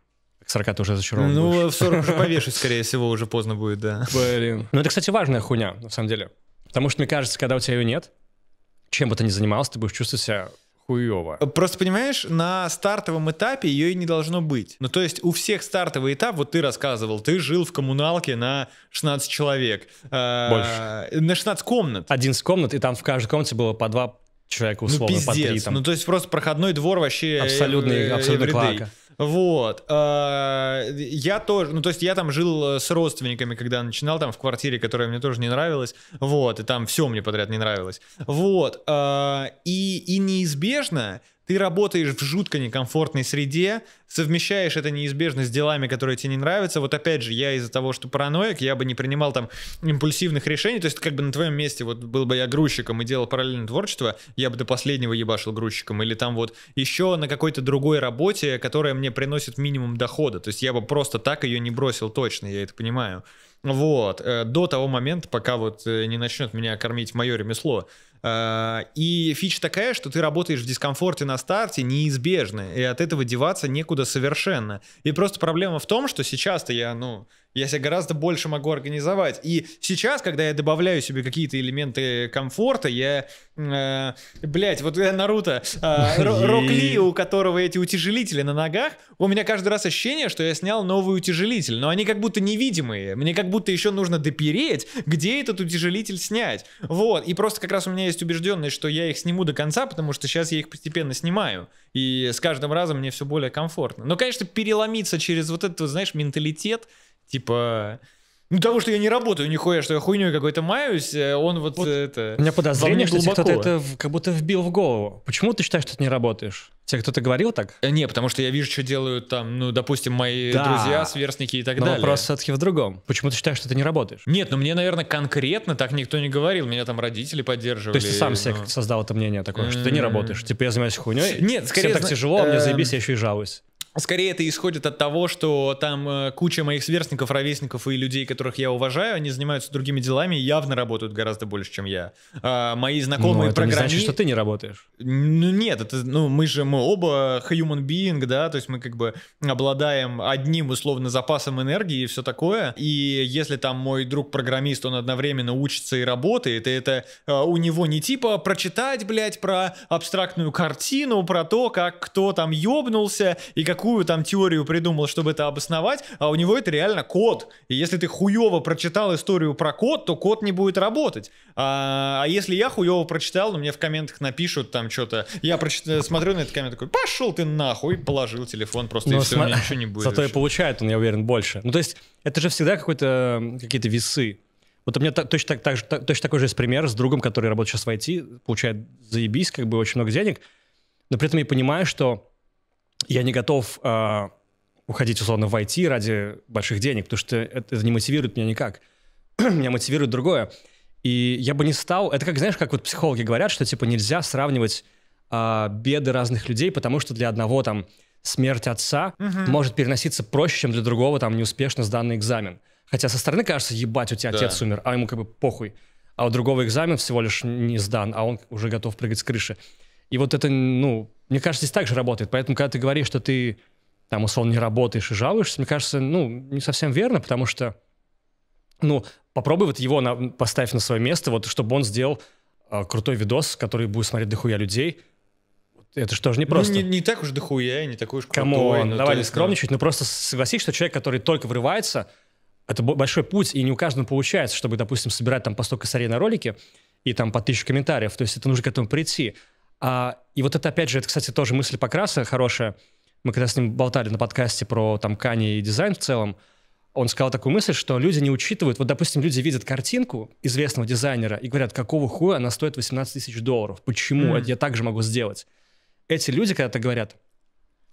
40 ты уже зачарован Ну, будешь. в 40 уже повешусь, скорее всего, уже поздно будет, да. Блин. Ну, это, кстати, важная хуйня, на самом деле. Потому что, мне кажется, когда у тебя ее нет, чем бы ты ни занимался, ты будешь чувствовать себя хуево. Просто понимаешь, на стартовом этапе ее и не должно быть. Ну, то есть у всех стартовый этап, вот ты рассказывал, ты жил в коммуналке на 16 человек. А, Больше. Э, на 16 комнат. 11 комнат, и там в каждой комнате было по два человека ну, условно, ну, пиздец. по три. Там. Ну, то есть просто проходной двор вообще Абсолютный, абсолютно клака. Вот. Э, я тоже, ну, то есть я там жил э, с родственниками, когда начинал, там, в квартире, которая мне тоже не нравилась. Вот, и там все мне подряд не нравилось. Вот. Э, и, и неизбежно ты работаешь в жутко некомфортной среде, совмещаешь это неизбежно с делами, которые тебе не нравятся. Вот опять же, я из-за того, что параноик, я бы не принимал там импульсивных решений. То есть, как бы на твоем месте, вот был бы я грузчиком и делал параллельное творчество, я бы до последнего ебашил грузчиком. Или там вот еще на какой-то другой работе, которая мне приносит минимум дохода. То есть, я бы просто так ее не бросил точно, я это понимаю. Вот, э, до того момента, пока вот э, не начнет меня кормить мое ремесло. А, и фича такая, что ты работаешь в дискомфорте на старте, неизбежно, и от этого деваться некуда совершенно. И просто проблема в том, что сейчас-то я, ну, я себе гораздо больше могу организовать. И сейчас, когда я добавляю себе какие-то элементы комфорта, я... Э, блять, вот я Наруто, э, Рок Ли, у которого эти утяжелители на ногах, у меня каждый раз ощущение, что я снял новый утяжелитель, но они как будто невидимые. Мне как будто еще нужно допереть, где этот утяжелитель снять. Вот, и просто как раз у меня есть убежденность, что я их сниму до конца, потому что сейчас я их постепенно снимаю. И с каждым разом мне все более комфортно. Но, конечно, переломиться через вот этот, знаешь, менталитет, Типа, ну, того, что я не работаю нихуя, что я хуйню какой-то маюсь, э, он вот, вот это... У меня подозрение, что кто-то это как будто вбил в голову. Почему ты считаешь, что ты не работаешь? Тебе кто-то говорил так? Э, не, потому что я вижу, что делают там, ну, допустим, мои да. друзья, сверстники и так Но далее. вопрос все-таки в другом. Почему ты считаешь, что ты не работаешь? Нет, ну мне, наверное, конкретно так никто не говорил. Меня там родители поддерживали. То есть ты сам ну... себе создал это мнение такое, что ты не работаешь. Типа я занимаюсь хуйней, Нет, скорее... Всем так тяжело, а мне эм. заебись, я еще и жалуюсь. Скорее это исходит от того, что там э, куча моих сверстников, ровесников и людей, которых я уважаю, они занимаются другими делами и явно работают гораздо больше, чем я. А, мои знакомые программисты... Ну, это программи... не значит, что ты не работаешь. Ну нет, это, ну мы же, мы оба human being, да, то есть мы как бы обладаем одним условно запасом энергии и все такое. И если там мой друг-программист, он одновременно учится и работает, и это э, у него не типа прочитать, блядь, про абстрактную картину, про то, как кто там ёбнулся и как какую там теорию придумал, чтобы это обосновать, а у него это реально код. И если ты хуево прочитал историю про код, то код не будет работать. А, а если я хуево прочитал, но мне в комментах напишут там что-то. Я прочитаю, э, смотрю на этот коммент такой, пошел ты нахуй, положил телефон просто, Но ну, и все, у меня ничего не будет. Зато и получает он, я уверен, больше. Ну, то есть, это же всегда какой-то, какие-то весы. Вот у меня так, точно, так, так, точно такой же есть пример с другом, который работает сейчас в IT, получает заебись, как бы очень много денег, но при этом я понимаю, что я не готов э, уходить, условно, в IT ради больших денег, потому что это, это не мотивирует меня никак. меня мотивирует другое. И я бы не стал... Это как, знаешь, как вот психологи говорят, что, типа, нельзя сравнивать э, беды разных людей, потому что для одного, там, смерть отца угу. может переноситься проще, чем для другого, там, неуспешно сданный экзамен. Хотя со стороны кажется, ебать, у тебя да. отец умер, а ему как бы похуй. А у другого экзамен всего лишь не сдан, а он уже готов прыгать с крыши. И вот это, ну, мне кажется, здесь так же работает. Поэтому, когда ты говоришь, что ты там, условно, не работаешь и жалуешься, мне кажется, ну, не совсем верно, потому что, ну, попробуй вот его на, поставь на свое место, вот, чтобы он сделал э, крутой видос, который будет смотреть дохуя людей, это что же не просто. Ну, не, не так уж дохуя, не такой уж крутой. Кому? Ну, Давай не скромничать, но просто согласись, что человек, который только врывается, это большой путь, и не у каждого получается, чтобы, допустим, собирать там по 100 косарей на ролике и там по тысячу комментариев. То есть это нужно к этому прийти. А, и вот это, опять же, это, кстати, тоже мысль Покраса хорошая. Мы когда с ним болтали на подкасте про там Кани и дизайн в целом, он сказал такую мысль, что люди не учитывают, вот, допустим, люди видят картинку известного дизайнера и говорят, какого хуя она стоит 18 тысяч долларов, почему mm. я так же могу сделать? Эти люди когда-то говорят,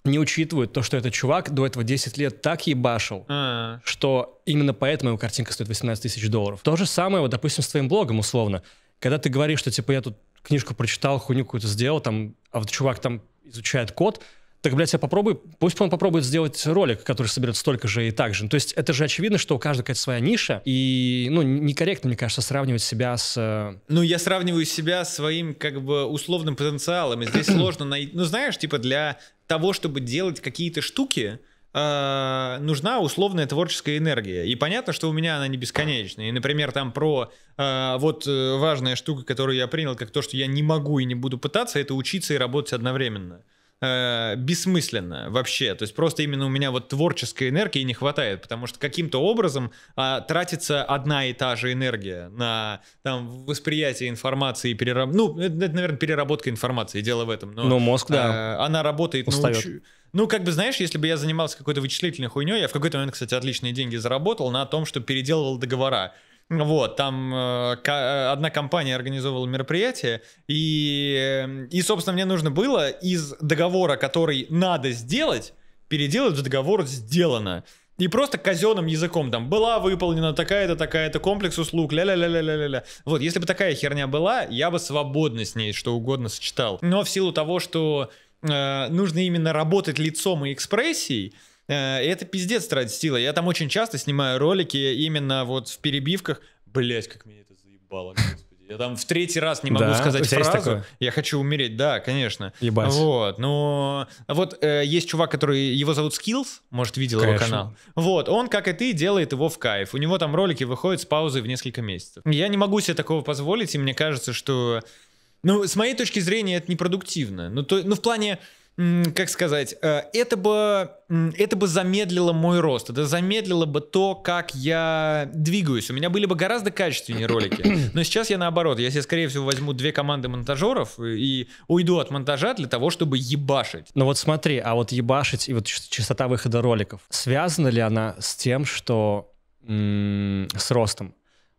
не учитывают то, что этот чувак до этого 10 лет так ебашил, а что именно поэтому его картинка стоит 18 тысяч долларов. То же самое, вот, допустим, с твоим блогом, условно. Когда ты говоришь, что, типа, я тут книжку прочитал, хуйню какую-то сделал, там, а вот чувак там изучает код, так, блядь, я попробую, пусть он попробует сделать ролик, который соберет столько же и так же. То есть это же очевидно, что у каждого какая-то своя ниша, и, ну, некорректно, мне кажется, сравнивать себя с... Э, ну, я сравниваю себя своим, как бы, условным потенциалом, и здесь сложно найти... Ну, знаешь, типа, для того, чтобы делать какие-то штуки, а, нужна условная творческая энергия. И понятно, что у меня она не бесконечная. И, например, там про а, э, вот важная штука, которую я принял, как то, что я не могу и не буду пытаться, это учиться и работать одновременно. Э, бессмысленно вообще. То есть просто именно у меня вот творческой энергии не хватает, потому что каким-то образом э, тратится одна и та же энергия на там, восприятие информации и перераб... Ну, это, наверное, переработка информации, дело в этом. Но, но ну, мозг, да. Э, она работает Устает. на уч ну, как бы, знаешь, если бы я занимался какой-то вычислительной хуйней, я в какой-то момент, кстати, отличные деньги заработал на том, что переделывал договора. Вот, там э, э одна компания организовывала мероприятие, и, э, и, собственно, мне нужно было из договора, который надо сделать, переделать в договор «сделано». И просто казенным языком там была выполнена такая-то, такая-то комплекс услуг, ля-ля-ля-ля-ля-ля. Вот, если бы такая херня была, я бы свободно с ней что угодно сочетал. Но в силу того, что Э, нужно именно работать лицом и экспрессией, э, это пиздец тратить силы. Я там очень часто снимаю ролики именно вот в перебивках. Блять, как меня это заебало, господи. Я там в третий раз не могу да, сказать фразу. Я хочу умереть, да, конечно. Ебать. Вот, но вот э, есть чувак, который его зовут Skills, может видел конечно. его канал. Вот, он как и ты делает его в кайф. У него там ролики выходят с паузой в несколько месяцев. Я не могу себе такого позволить, и мне кажется, что ну, с моей точки зрения, это непродуктивно. Ну, то, ну в плане, как сказать, э, это бы, это бы замедлило мой рост, это замедлило бы то, как я двигаюсь. У меня были бы гораздо качественнее ролики. Но сейчас я наоборот. Я себе, скорее всего, возьму две команды монтажеров и уйду от монтажа для того, чтобы ебашить. Ну вот смотри, а вот ебашить и вот частота выхода роликов, связана ли она с тем, что м- с ростом?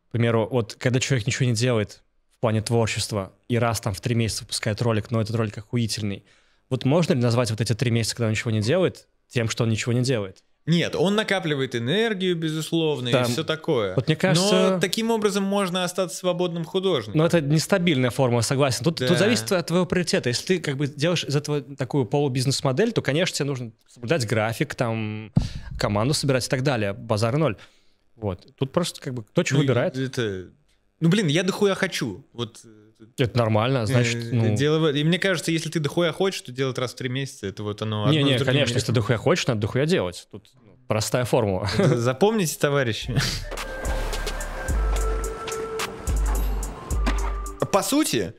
К примеру, вот когда человек ничего не делает, плане творчества, и раз там в три месяца выпускает ролик, но этот ролик охуительный. Вот можно ли назвать вот эти три месяца, когда он ничего не делает, тем, что он ничего не делает? Нет, он накапливает энергию, безусловно, да. и все такое. Вот мне кажется... Но таким образом можно остаться свободным художником. Но это нестабильная форма, согласен. Тут, да. тут зависит от твоего приоритета. Если ты как бы делаешь из этого такую полубизнес-модель, то, конечно, тебе нужно соблюдать график, там, команду собирать и так далее. Базар ноль. Вот. Тут просто как бы кто что ну, выбирает. Это ну, блин, я дохуя хочу. Вот. Э, это нормально, э, значит, ну... Э, дело... И мне кажется, если ты дохуя хочешь, то делать раз в три месяца, это вот оно... Не, не, конечно, если ты дохуя хочешь, надо дохуя делать. Тут ну, простая формула. Это запомните, товарищи. По сути,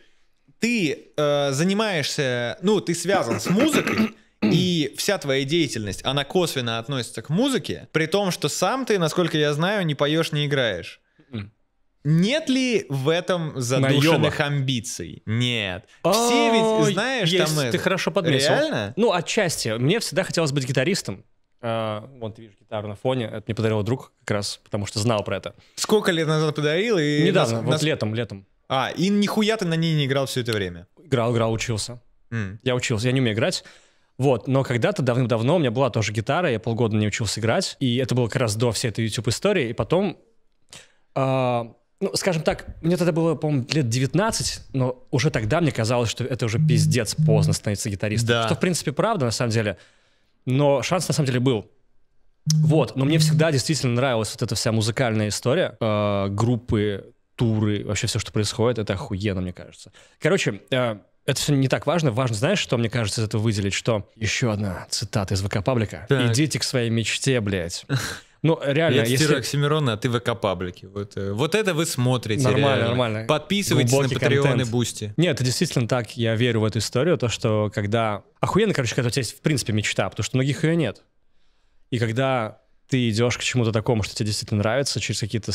ты э, занимаешься, ну, ты связан с музыкой, и вся твоя деятельность, она косвенно относится к музыке, при том, что сам ты, насколько я знаю, не поешь, не играешь. Нет ли в этом задушенных Наёба. амбиций? Нет. О, Все ведь, знаешь, есть, там... Ты это. хорошо подметил. Реально? Ну, отчасти. Мне всегда хотелось быть гитаристом. А, вон ты видишь гитару на фоне. Это мне подарил друг как раз, потому что знал про это. Сколько лет назад подарил? И Недавно, нас, вот нас... летом, летом. А, и нихуя ты на ней не играл все это время? Играл, играл, учился. Mm. Я учился, я не умею играть. Вот, но когда-то давным-давно у меня была тоже гитара, я полгода не учился играть, и это было как раз до всей этой YouTube-истории, и потом... Э ну, скажем так, мне тогда было, по-моему, лет 19, но уже тогда мне казалось, что это уже пиздец поздно становиться гитаристом. Да. Что, в принципе, правда, на самом деле. Но шанс, на самом деле, был. Вот, но мне всегда действительно нравилась вот эта вся музыкальная история, э, группы, туры, вообще все, что происходит, это охуенно, мне кажется. Короче, э, это все не так важно. Важно, знаешь, что мне кажется из этого выделить, что еще одна цитата из ВК-паблика. «Идите к своей мечте, блядь». Ну, реально. Я цитирую если... Оксимирона, а ты ВК паблики. Вот, э, вот это вы смотрите. Нормально, реально. нормально. Подписывайтесь Глубокий на Patreon и Бусти. Нет, это действительно так. Я верю в эту историю, то, что когда... Охуенно, короче, когда у тебя есть, в принципе, мечта, потому что многих ее нет. И когда ты идешь к чему-то такому, что тебе действительно нравится, через какие-то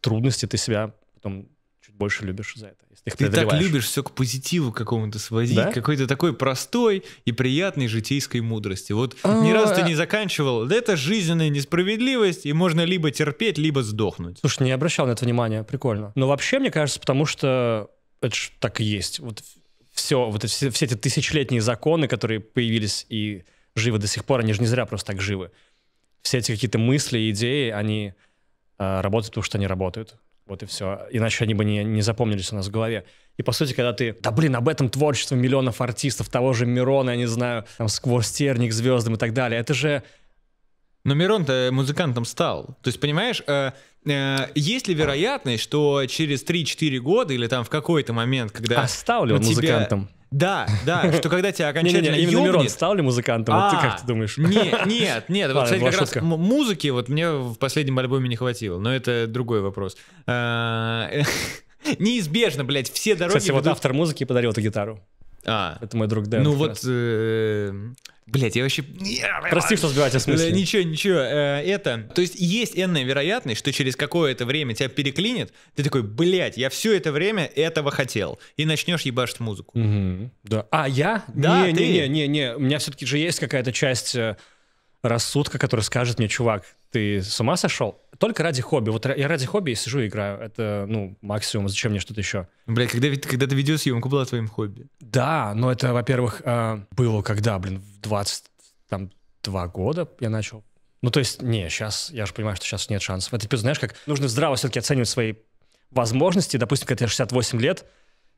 трудности ты себя потом больше любишь за это. Если ты так любишь все к позитиву какому-то сводить, да? какой-то такой простой и приятной житейской мудрости. Вот а -а -а. ни разу ты а. не заканчивал, да это жизненная несправедливость, и можно либо терпеть, либо сдохнуть. Слушай, не обращал на это внимания, прикольно. Но вообще, мне кажется, потому что это ж так и есть. Вот все, вот все, все эти тысячелетние законы, которые появились и живы до сих пор, они же не зря просто так живы. Все эти какие-то мысли, идеи, они э, работают, потому что они работают. Вот и все. Иначе они бы не, не запомнились у нас в голове. И по сути, когда ты, да блин, об этом творчество миллионов артистов, того же Мирона, я не знаю, там Скворстерник, звездам и так далее, это же но Мирон-то музыкантом стал. То есть, понимаешь, э, э, есть ли вероятность, что через 3-4 года или там в какой-то момент, когда... А стал ли он тебя... музыкантом? Да, да, что когда тебя окончательно не, не, не, Именно Мирон ставлю музыкантом, а, вот ты а, как ты думаешь? Нет, нет, нет, вот, кстати, как раз музыки вот мне в последнем альбоме не хватило, но это другой вопрос. А, неизбежно, блядь, все дороги... Кстати, вот автор музыки подарил эту гитару. А. Это мой друг Дэн. Ну вот... Блять, я вообще... Прости, что сбивать смысл. Ничего, ничего. Э, это... То есть есть энная вероятность, что через какое-то время тебя переклинит, ты такой, блять, я все это время этого хотел. И начнешь ебашить музыку. Угу. Да. А, я? Да, не, ты... не, не, не, не. У меня все-таки же есть какая-то часть э, рассудка, которая скажет мне, чувак, ты с ума сошел? только ради хобби. Вот я ради хобби сижу и играю. Это, ну, максимум. Зачем мне что-то еще? Блядь, когда, когда-то видеосъемка была твоим хобби. Да, но это, во-первых, а, было когда, блин, в 22 года я начал. Ну, то есть, не, сейчас, я же понимаю, что сейчас нет шансов. Это, типа, знаешь, как нужно здраво все-таки оценивать свои возможности. Допустим, когда тебе 68 лет,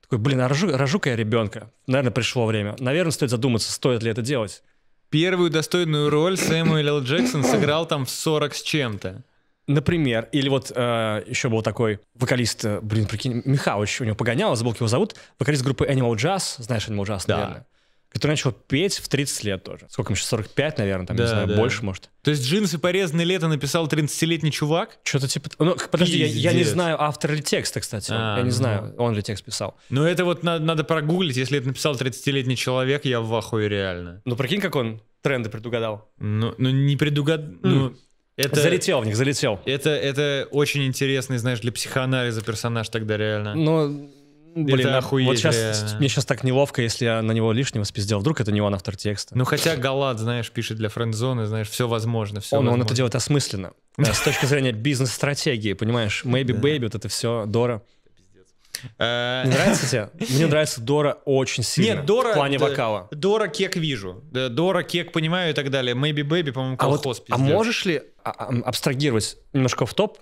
такой, блин, а рожу, рожу-ка я ребенка. Наверное, пришло время. Наверное, стоит задуматься, стоит ли это делать. Первую достойную роль Сэмюэл Л. Джексон сыграл там в 40 с чем-то. Например, или вот э, еще был такой вокалист, э, блин, прикинь, Михалыч, у него погоняло, забыл, как его зовут, вокалист группы Animal Jazz, знаешь Animal Jazz, да. наверное который начал петь в 30 лет тоже. Сколько ему сейчас, 45, наверное, там, да, не знаю, да. больше, может. То есть «Джинсы порезанные лето» написал 30-летний чувак? Что-то типа... Ну, подожди, я, я не знаю, автор ли текста, кстати. А, я не а, ну. знаю, он ли текст писал. Ну, это вот надо, надо прогуглить. Если это написал 30-летний человек, я в ахуе реально. Ну, прикинь, как он тренды предугадал. Ну, ну не предугад... Mm. Ну, хм. Это, залетел в них, залетел. Это, это очень интересный, знаешь, для психоанализа персонаж тогда реально. Ну, блин, это ну, охуеть, вот сейчас, реально. мне сейчас так неловко, если я на него лишнего спиздел. Вдруг это не он автор текста. Ну, хотя Галат, знаешь, пишет для френдзоны, знаешь, все возможно, все он, возможно. он это делает осмысленно. С точки зрения бизнес-стратегии, понимаешь? Maybe Baby, вот это все, Дора. Не э, нравится тебе? Мне нравится Дора очень сильно. Нет, Дора... В плане вокала. Дора кек вижу. Дора кек понимаю и так далее. Maybe Baby, по-моему, а колхоз. А, вот, а можешь ли а, а, абстрагировать немножко в топ?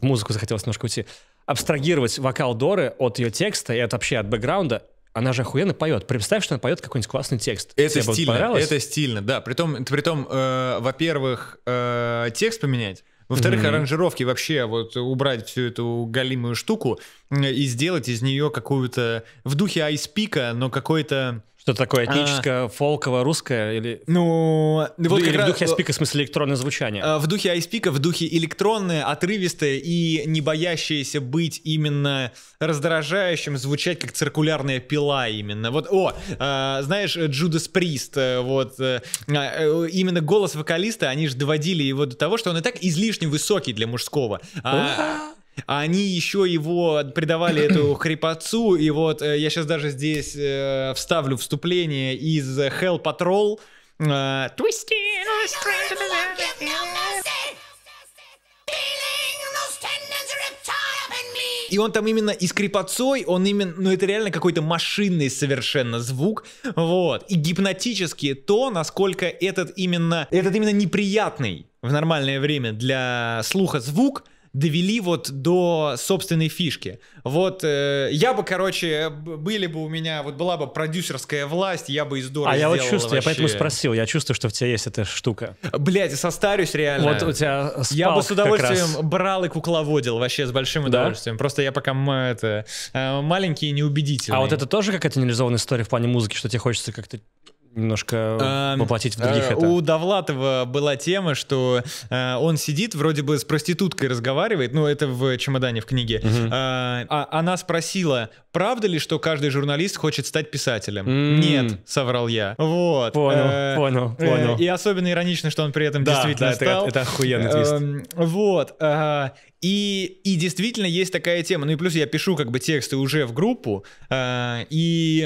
В музыку захотелось немножко уйти. Абстрагировать вокал Доры от ее текста и от вообще от бэкграунда она же охуенно поет. Представь, что она поет какой-нибудь классный текст. Это Тебе стильно, это стильно, да. Притом, притом э, во-первых, э, текст поменять, во-вторых, mm-hmm. аранжировки вообще а вот убрать всю эту галимую штуку и сделать из нее какую-то в духе айспика, но какой-то что такое а. этническое, а... фолковое, русское или... Ну, вот или как в духе айспика, в смысле электронное звучание? А, в духе айспика, в духе электронное, отрывистое и не боящееся быть именно раздражающим, звучать как циркулярная пила именно. Вот, о, а, знаешь, Джудас Прист, э, вот, э, э, именно голос вокалиста, они же доводили его до того, что он и так излишне высокий для мужского. А а они еще его придавали эту хрипотцу, и вот я сейчас даже здесь э, вставлю вступление из Hell Patrol. и он там именно и скрипотцой, он именно, ну это реально какой-то машинный совершенно звук, вот, и гипнотически то, насколько этот именно, этот именно неприятный в нормальное время для слуха звук, довели вот до собственной фишки. Вот э, я бы, короче, были бы у меня, вот была бы продюсерская власть, я бы из Дора А я вот чувствую, вообще. я поэтому спросил, я чувствую, что у тебя есть эта штука. Блять, состарюсь реально. Вот у тебя Я бы с удовольствием брал и кукловодил вообще с большим удовольствием. Да? Просто я пока это э, маленький и неубедительный. А вот это тоже какая-то нереализованная история в плане музыки, что тебе хочется как-то немножко эм, воплотить в других э, это. У Давлатова была тема, что э, он сидит, вроде бы с проституткой разговаривает, ну это в «Чемодане» в книге. Угу. А, она спросила, правда ли, что каждый журналист хочет стать писателем? М-м-м. Нет, соврал я. Вот. Понял, понял, понял. И особенно иронично, что он при этом да, действительно да, стал. Это, это охуенный эм, твист. Вот. И, и действительно есть такая тема. Ну и плюс я пишу как бы тексты уже в группу. Э, и,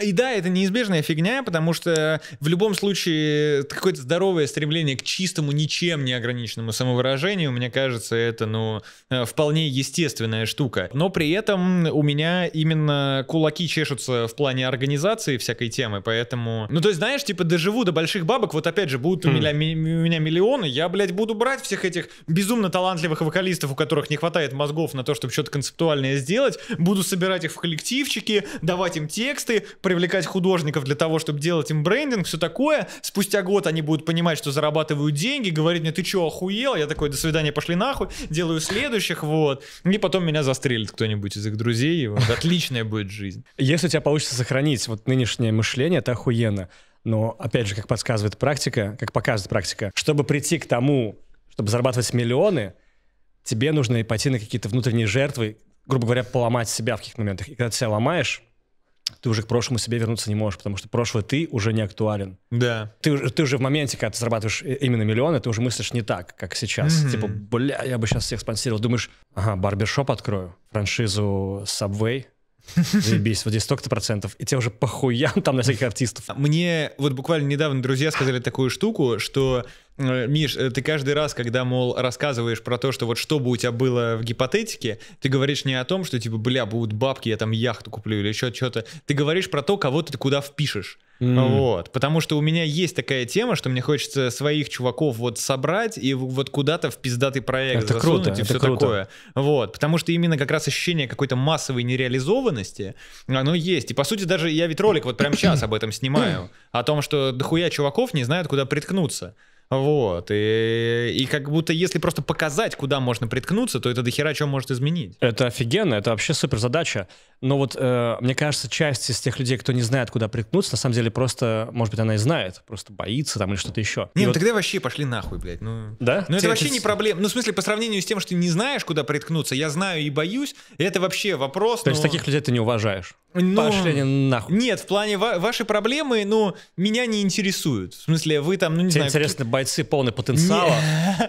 и да, это неизбежная фигня, потому что в любом случае какое-то здоровое стремление к чистому, ничем не ограниченному самовыражению, мне кажется, это ну, э, вполне естественная штука. Но при этом у меня именно кулаки чешутся в плане организации всякой темы, поэтому... Ну то есть, знаешь, типа доживу до больших бабок, вот опять же, будут у, хм. меня, у меня миллионы, я, блядь, буду брать всех этих безумно талантливых выкладчиков, вокалистов, у которых не хватает мозгов на то, чтобы что-то концептуальное сделать, буду собирать их в коллективчики, давать им тексты, привлекать художников для того, чтобы делать им брендинг, все такое. Спустя год они будут понимать, что зарабатывают деньги, говорить мне, ты что, охуел? Я такой, до свидания, пошли нахуй, делаю следующих, вот. И потом меня застрелит кто-нибудь из их друзей, вот. отличная будет жизнь. Если у тебя получится сохранить вот нынешнее мышление, это охуенно. Но, опять же, как подсказывает практика, как показывает практика, чтобы прийти к тому, чтобы зарабатывать миллионы, тебе нужно пойти на какие-то внутренние жертвы, грубо говоря, поломать себя в каких-то моментах. И когда ты себя ломаешь, ты уже к прошлому себе вернуться не можешь, потому что прошлое ты уже не актуален. Да. Ты, ты уже в моменте, когда ты зарабатываешь именно миллионы, ты уже мыслишь не так, как сейчас. Mm-hmm. Типа, бля, я бы сейчас всех спонсировал. Думаешь, ага, барбершоп открою, франшизу Subway, Заебись, вот здесь столько-то процентов, и тебе уже похуям там на всяких артистов. Мне вот буквально недавно друзья сказали такую штуку, что э, Миш, э, ты каждый раз, когда, мол, рассказываешь про то, что вот что бы у тебя было в гипотетике, ты говоришь не о том, что типа, бля, будут бабки, я там яхту куплю или еще что-то. Ты говоришь про то, кого ты куда впишешь. Mm. Вот. Потому что у меня есть такая тема, что мне хочется своих чуваков вот собрать и вот куда-то в пиздатый проект это засунуть круто, и это круто. такое. Вот. Потому что именно как раз ощущение какой-то массовой нереализованности, оно есть. И по сути даже я ведь ролик вот прямо сейчас об этом снимаю. О том, что дохуя чуваков не знают, куда приткнуться. Вот. И, и как будто если просто показать, куда можно приткнуться, то это дохера что может изменить. Это офигенно, это вообще супер задача. Но вот э, мне кажется, часть из тех людей, кто не знает, куда приткнуться, на самом деле просто, может быть, она и знает, просто боится там или что-то еще. Не, и ну вот... тогда вообще пошли нахуй, блядь. Ну, да? Ну это Те, вообще это... не проблема. Ну, в смысле, по сравнению с тем, что ты не знаешь, куда приткнуться, я знаю и боюсь, это вообще вопрос. То ну... есть таких людей ты не уважаешь? Но... Пошли они нахуй. Нет, в плане ва- ваши проблемы, ну, меня не интересуют. В смысле, вы там, ну, не Тебе знаю... интересны бойцы полный потенциала,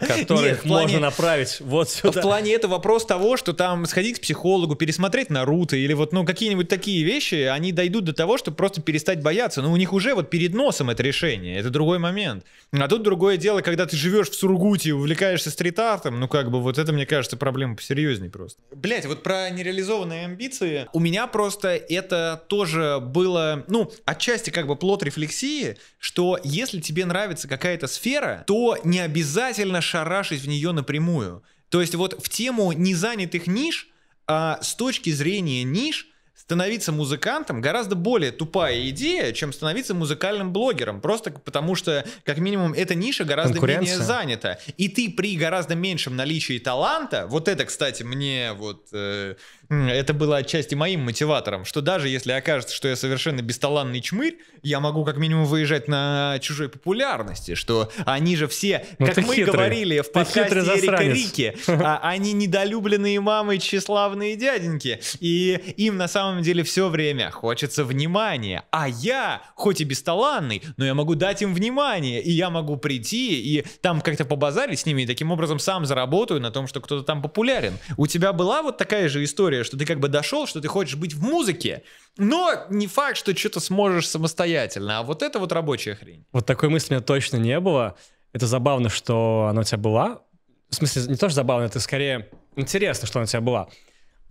которых можно направить вот сюда. В плане это вопрос того, что там сходить к психологу, пересмотреть Наруто или вот, ну, какие-нибудь такие вещи, они дойдут до того, чтобы просто перестать бояться. Ну, у них уже вот перед носом это решение, это другой момент. А тут другое дело, когда ты живешь в Сургуте, увлекаешься стрит-артом, ну, как бы вот это, мне кажется, проблема посерьезнее просто. Блять, вот про нереализованные амбиции. У меня просто это тоже было, ну, отчасти как бы плод рефлексии, что если тебе нравится какая-то сфера, то не обязательно шарашить в нее напрямую. То есть вот в тему незанятых ниш, а с точки зрения ниш, становиться музыкантом гораздо более тупая идея, чем становиться музыкальным блогером. Просто потому что, как минимум, эта ниша гораздо менее занята. И ты при гораздо меньшем наличии таланта, вот это, кстати, мне вот... Э, это было отчасти моим мотиватором, что даже если окажется, что я совершенно бесталанный чмырь, я могу как минимум выезжать на чужой популярности, что они же все, ну, как мы хитрый. говорили в подкасте Эрика Рики, а они недолюбленные мамы, тщеславные дяденьки, и им на самом самом деле все время хочется внимания. А я, хоть и бесталанный, но я могу дать им внимание, и я могу прийти и там как-то побазарить с ними, и таким образом сам заработаю на том, что кто-то там популярен. У тебя была вот такая же история, что ты как бы дошел, что ты хочешь быть в музыке, но не факт, что что-то сможешь самостоятельно, а вот это вот рабочая хрень. Вот такой мысли у меня точно не было. Это забавно, что она у тебя была. В смысле, не то, что забавно, это скорее интересно, что она у тебя была.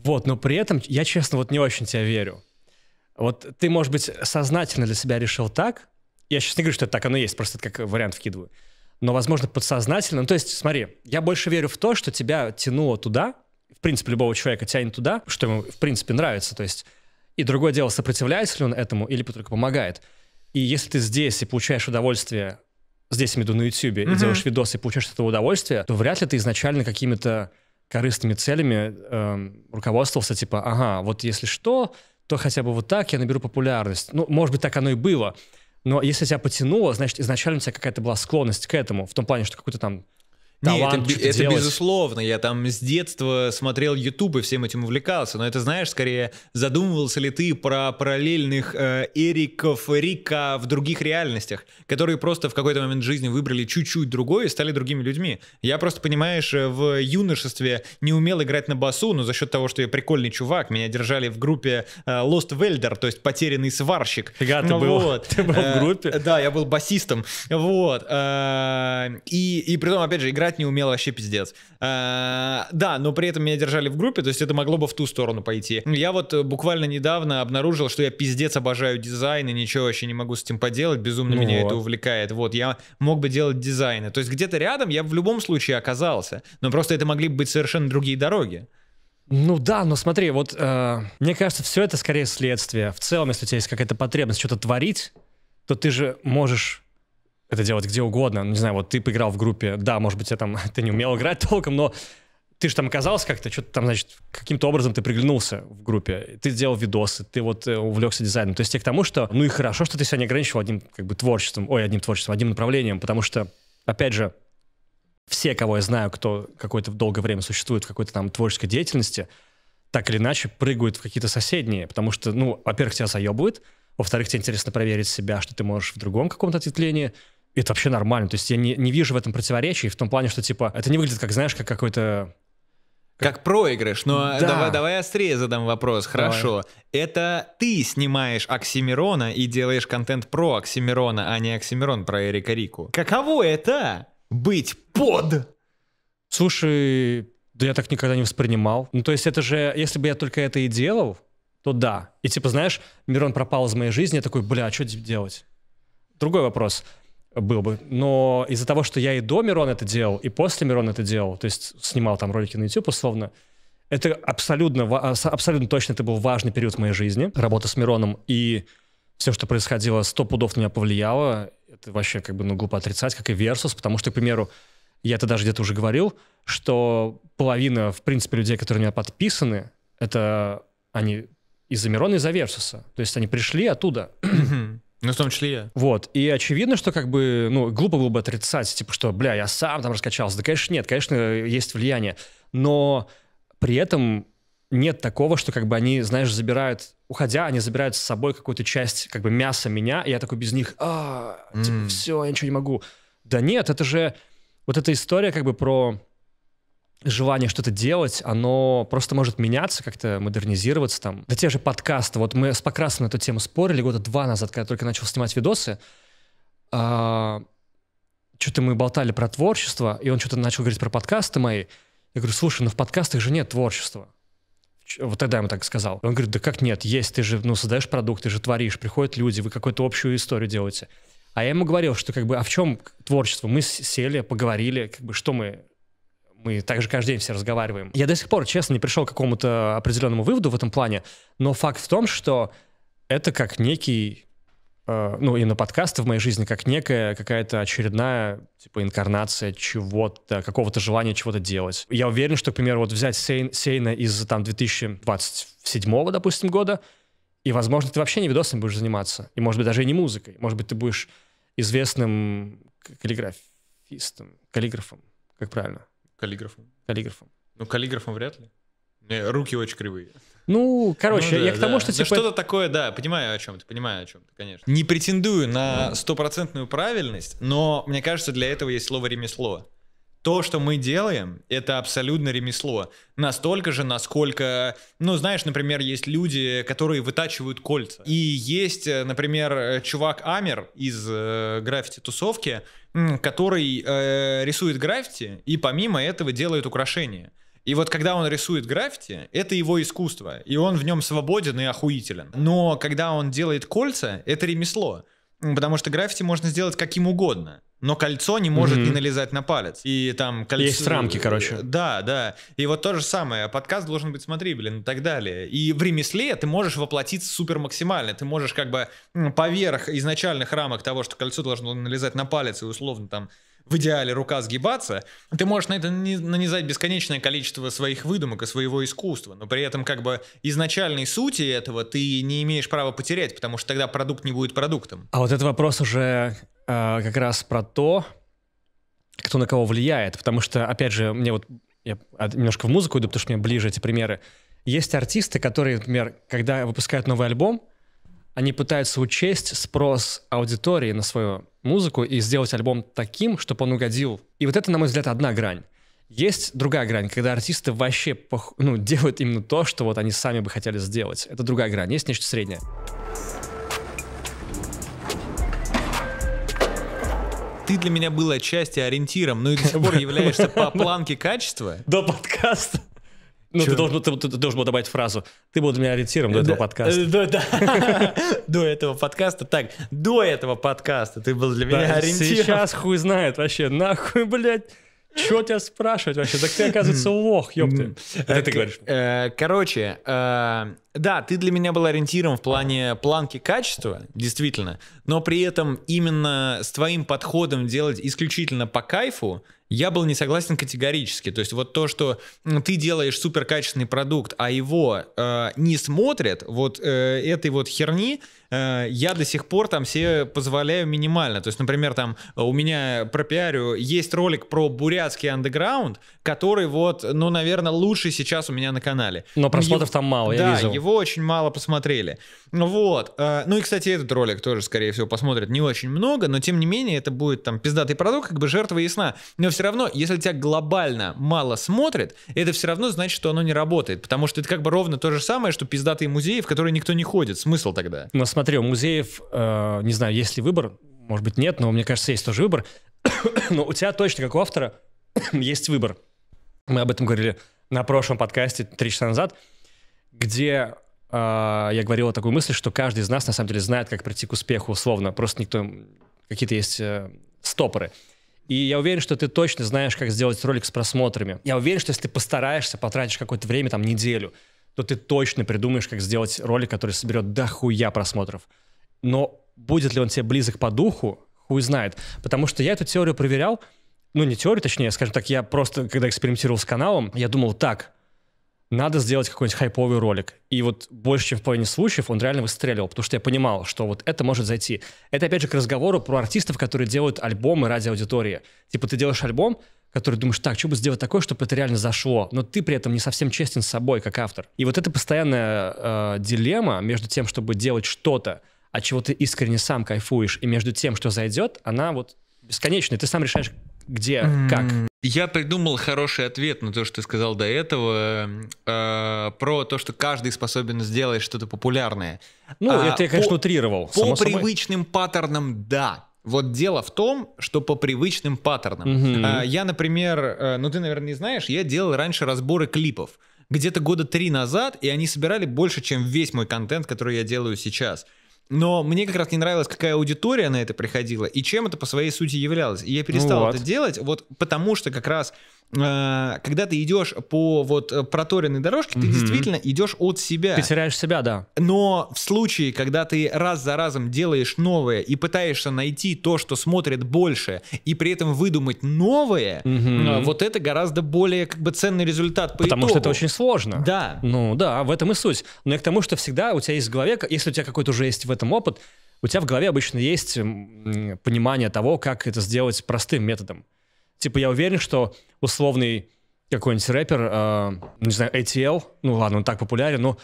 Вот, но при этом я, честно, вот не очень тебя верю. Вот ты, может быть, сознательно для себя решил так. Я сейчас не говорю, что это так оно есть, просто это как вариант вкидываю. Но, возможно, подсознательно. Ну, то есть, смотри, я больше верю в то, что тебя тянуло туда, в принципе, любого человека тянет туда, что ему, в принципе, нравится. То есть, и другое дело, сопротивляется ли он этому или только помогает. И если ты здесь и получаешь удовольствие, здесь я имею в виду на YouTube, mm-hmm. и делаешь видосы и получаешь от этого удовольствие, то вряд ли ты изначально какими-то корыстными целями э, руководствовался, типа, ага, вот если что, то хотя бы вот так я наберу популярность. Ну, может быть, так оно и было. Но если тебя потянуло, значит, изначально у тебя какая-то была склонность к этому, в том плане, что какой-то там нет, это, это делать. безусловно. Я там с детства смотрел YouTube и всем этим увлекался. Но это, знаешь, скорее задумывался ли ты про параллельных э, Эриков, Рика в других реальностях, которые просто в какой-то момент жизни выбрали чуть-чуть другое и стали другими людьми. Я просто, понимаешь, э, в юношестве не умел играть на басу, но за счет того, что я прикольный чувак, меня держали в группе э, Lost Welder, то есть потерянный сварщик. Фига, ты, ну вот. был, ты был в э, группе? Э, да, я был басистом. Вот. Э, и, и при том, опять же, играть играть не умел вообще пиздец. Э, да, но при этом меня держали в группе, то есть это могло бы в ту сторону пойти. Я вот э, буквально недавно обнаружил, что я пиздец обожаю дизайн и ничего вообще не могу с этим поделать, безумно меня это увлекает. Вот, я мог бы делать дизайны. То есть где-то рядом я в любом случае оказался, но просто это могли быть совершенно другие дороги. Ну да, но смотри, вот э, мне кажется, все это скорее следствие. В целом, если у тебя есть какая-то потребность что-то творить, то ты же можешь это делать где угодно. Ну, не знаю, вот ты поиграл в группе, да, может быть, я там, ты не умел играть толком, но ты же там оказался как-то, что-то там, значит, каким-то образом ты приглянулся в группе, ты сделал видосы, ты вот э, увлекся дизайном. То есть я к тому, что, ну и хорошо, что ты себя не ограничивал одним как бы творчеством, ой, одним творчеством, одним направлением, потому что, опять же, все, кого я знаю, кто какое-то долгое время существует в какой-то там творческой деятельности, так или иначе прыгают в какие-то соседние, потому что, ну, во-первых, тебя заебывают, во-вторых, тебе интересно проверить себя, что ты можешь в другом каком-то ответвлении, это вообще нормально. То есть я не, не вижу в этом противоречий, в том плане, что, типа, это не выглядит, как, знаешь, как какой-то... Как, проигрыш, но э, да. давай, давай острее задам вопрос. Хорошо. Давай. Это ты снимаешь Оксимирона и делаешь контент про Оксимирона, а не Оксимирон про Эрика Рику. Каково это быть под? Слушай, да я так никогда не воспринимал. Ну, то есть это же, если бы я только это и делал, то да. И типа, знаешь, Мирон пропал из моей жизни, я такой, бля, а что делать? Другой вопрос был бы. Но из-за того, что я и до Мирона это делал, и после Мирона это делал, то есть снимал там ролики на YouTube условно, это абсолютно, абсолютно точно это был важный период в моей жизни. Работа с Мироном и все, что происходило, сто пудов на меня повлияло. Это вообще как бы ну, глупо отрицать, как и Версус, потому что, к примеру, я это даже где-то уже говорил, что половина, в принципе, людей, которые у меня подписаны, это они из-за Мирона, и из-за Версуса. То есть они пришли оттуда. Ну, в том числе я. Вот. И очевидно, что как бы, ну, глупо было бы отрицать, типа, что, бля, я сам там раскачался. Да, конечно, нет, конечно, есть влияние. Но при этом нет такого, что как бы они, знаешь, забирают, уходя, они забирают с собой какую-то часть как бы мяса меня, и я такой без них, а, типа, mm. все, я ничего не могу. Да нет, это же вот эта история как бы про желание что-то делать, оно просто может меняться, как-то модернизироваться там. Да те же подкасты, вот мы с Покрасом на эту тему спорили года два назад, когда я только начал снимать видосы, а, что-то мы болтали про творчество, и он что-то начал говорить про подкасты мои. Я говорю, слушай, ну в подкастах же нет творчества. Вот тогда ему так сказал. Он говорит, да как нет, есть, ты же ну, создаешь продукт, ты же творишь, приходят люди, вы какую-то общую историю делаете. А я ему говорил, что как бы, а в чем творчество? Мы сели, поговорили, как бы, что мы, мы также каждый день все разговариваем. Я до сих пор, честно, не пришел к какому-то определенному выводу в этом плане, но факт в том, что это как некий, э, ну, и на подкасты в моей жизни, как некая какая-то очередная, типа, инкарнация чего-то, какого-то желания чего-то делать. Я уверен, что, к примеру, вот взять Сейн, Сейна из, там, 2027, допустим, года, и, возможно, ты вообще не видосами будешь заниматься, и, может быть, даже и не музыкой, может быть, ты будешь известным каллиграфистом, каллиграфом, как правильно? Каллиграфом. Каллиграфом. Ну, каллиграфом вряд ли. руки очень кривые. Ну, короче, ну, да, я к тому, да. что типа... Да что-то такое, да, понимаю о чем ты, понимаю о чем ты, конечно. Не претендую на стопроцентную правильность, но мне кажется, для этого есть слово «ремесло». То, что мы делаем, это абсолютно ремесло. Настолько же, насколько... Ну, знаешь, например, есть люди, которые вытачивают кольца. И есть, э, например, э, чувак Амер из э, граффити-тусовки, который э, рисует граффити и помимо этого делает украшения. И вот когда он рисует граффити, это его искусство, и он в нем свободен и охуителен. Но когда он делает кольца, это ремесло. Потому что граффити можно сделать каким угодно. Но кольцо не может mm-hmm. не налезать на палец. И там кольцо... Есть рамки, э, короче. Да, да. И вот то же самое. Подкаст должен быть смотрибелен и так далее. И в ремесле ты можешь воплотиться супер максимально. Ты можешь как бы поверх изначальных рамок того, что кольцо должно налезать на палец и условно там в идеале рука сгибаться, ты можешь на это нанизать бесконечное количество своих выдумок и своего искусства, но при этом как бы изначальной сути этого ты не имеешь права потерять, потому что тогда продукт не будет продуктом. А вот этот вопрос уже э, как раз про то, кто на кого влияет, потому что, опять же, мне вот я немножко в музыку иду, потому что мне ближе эти примеры. Есть артисты, которые, например, когда выпускают новый альбом, они пытаются учесть спрос аудитории на свою музыку и сделать альбом таким, чтобы он угодил. И вот это, на мой взгляд, одна грань. Есть другая грань, когда артисты вообще пох... ну, делают именно то, что вот они сами бы хотели сделать. Это другая грань. Есть нечто среднее. ты для меня была частью ориентиром, но ну и до сих пор являешься по планке качества. До подкаста. Ну, ты должен, ты, ты должен был добавить фразу. Ты был для меня ориентиром до этого э, подкаста. До, этого подкаста. Так, до этого подкаста ты был для меня ориентиром. Сейчас хуй знает вообще. Нахуй, блядь. Чего тебя спрашивать вообще? Так ты, оказывается, лох, ёпты. Это ты э, говоришь. Э, короче, да, ты для меня был ориентиром в плане планки качества, действительно, но при этом именно с твоим подходом делать исключительно по кайфу — я был не согласен категорически. То есть вот то, что ты делаешь суперкачественный продукт, а его э, не смотрят, вот э, этой вот херни Э, я до сих пор там себе позволяю минимально. То есть, например, там э, у меня про пиарю есть ролик про бурятский андеграунд, который вот, ну, наверное, лучший сейчас у меня на канале. Но просмотров там мало, я вижу. да, его очень мало посмотрели. Вот. Э, ну и, кстати, этот ролик тоже, скорее всего, посмотрят не очень много, но тем не менее это будет там пиздатый продукт, как бы жертва ясна. Но все равно, если тебя глобально мало смотрят, это все равно значит, что оно не работает, потому что это как бы ровно то же самое, что пиздатые музеи, в которые никто не ходит. Смысл тогда? Но смотри, смотри, у музеев, э, не знаю, есть ли выбор, может быть, нет, но мне кажется, есть тоже выбор. но у тебя точно, как у автора, есть выбор. Мы об этом говорили на прошлом подкасте три часа назад, где э, я говорил о такой мысли, что каждый из нас на самом деле знает, как прийти к успеху условно. Просто никто... Какие-то есть э, стопоры. И я уверен, что ты точно знаешь, как сделать ролик с просмотрами. Я уверен, что если ты постараешься, потратишь какое-то время, там, неделю – то ты точно придумаешь, как сделать ролик, который соберет дохуя просмотров. Но будет ли он тебе близок по духу, хуй знает. Потому что я эту теорию проверял, ну не теорию, точнее, скажем так, я просто, когда экспериментировал с каналом, я думал, так, надо сделать какой-нибудь хайповый ролик. И вот больше, чем в половине случаев, он реально выстреливал, потому что я понимал, что вот это может зайти. Это, опять же, к разговору про артистов, которые делают альбомы ради аудитории. Типа ты делаешь альбом, который думаешь, так, что бы сделать такое, чтобы это реально зашло, но ты при этом не совсем честен с собой как автор. И вот это постоянная э, дилемма между тем, чтобы делать что-то, от чего ты искренне сам кайфуешь, и между тем, что зайдет, она вот бесконечная. Ты сам решаешь, где, как. Я придумал хороший ответ на то, что ты сказал до этого, э, про то, что каждый способен сделать что-то популярное. Ну, а, это я, конечно, по, утрировал. По привычным собой. паттернам, да, вот дело в том, что по привычным паттернам. Mm-hmm. я, например, э, ну ты, наверное, не знаешь, я делал раньше разборы клипов. Где-то года три назад, и они собирали больше, чем весь мой контент, который я делаю сейчас. Но мне как раз не нравилось, какая аудитория на это приходила и чем это по своей сути являлось. И я перестал ну вот. это делать, вот потому что как раз Э, когда ты идешь по вот э, проторенной дорожке, ты mm-hmm. действительно идешь от себя. Ты теряешь себя, да. Но в случае, когда ты раз за разом делаешь новое и пытаешься найти то, что смотрит больше, и при этом выдумать новое, mm-hmm. вот это гораздо более как бы ценный результат по Потому итогу. что это очень сложно. Да. Ну да, в этом и суть. Но и к тому, что всегда у тебя есть в голове, если у тебя какой-то уже есть в этом опыт, у тебя в голове обычно есть понимание того, как это сделать простым методом. Типа, я уверен, что условный какой-нибудь рэпер, э, не знаю, ATL, ну ладно, он так популярен, но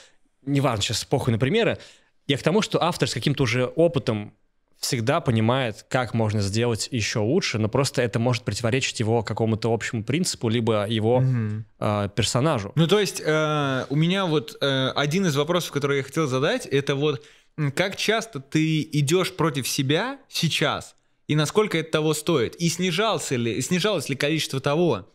неважно, сейчас похуй на примеры. Я к тому, что автор с каким-то уже опытом всегда понимает, как можно сделать еще лучше, но просто это может противоречить его какому-то общему принципу, либо его угу. э, персонажу. Ну, то есть, э, у меня вот э, один из вопросов, который я хотел задать, это вот как часто ты идешь против себя сейчас, и насколько это того стоит, и снижался ли, снижалось ли количество того,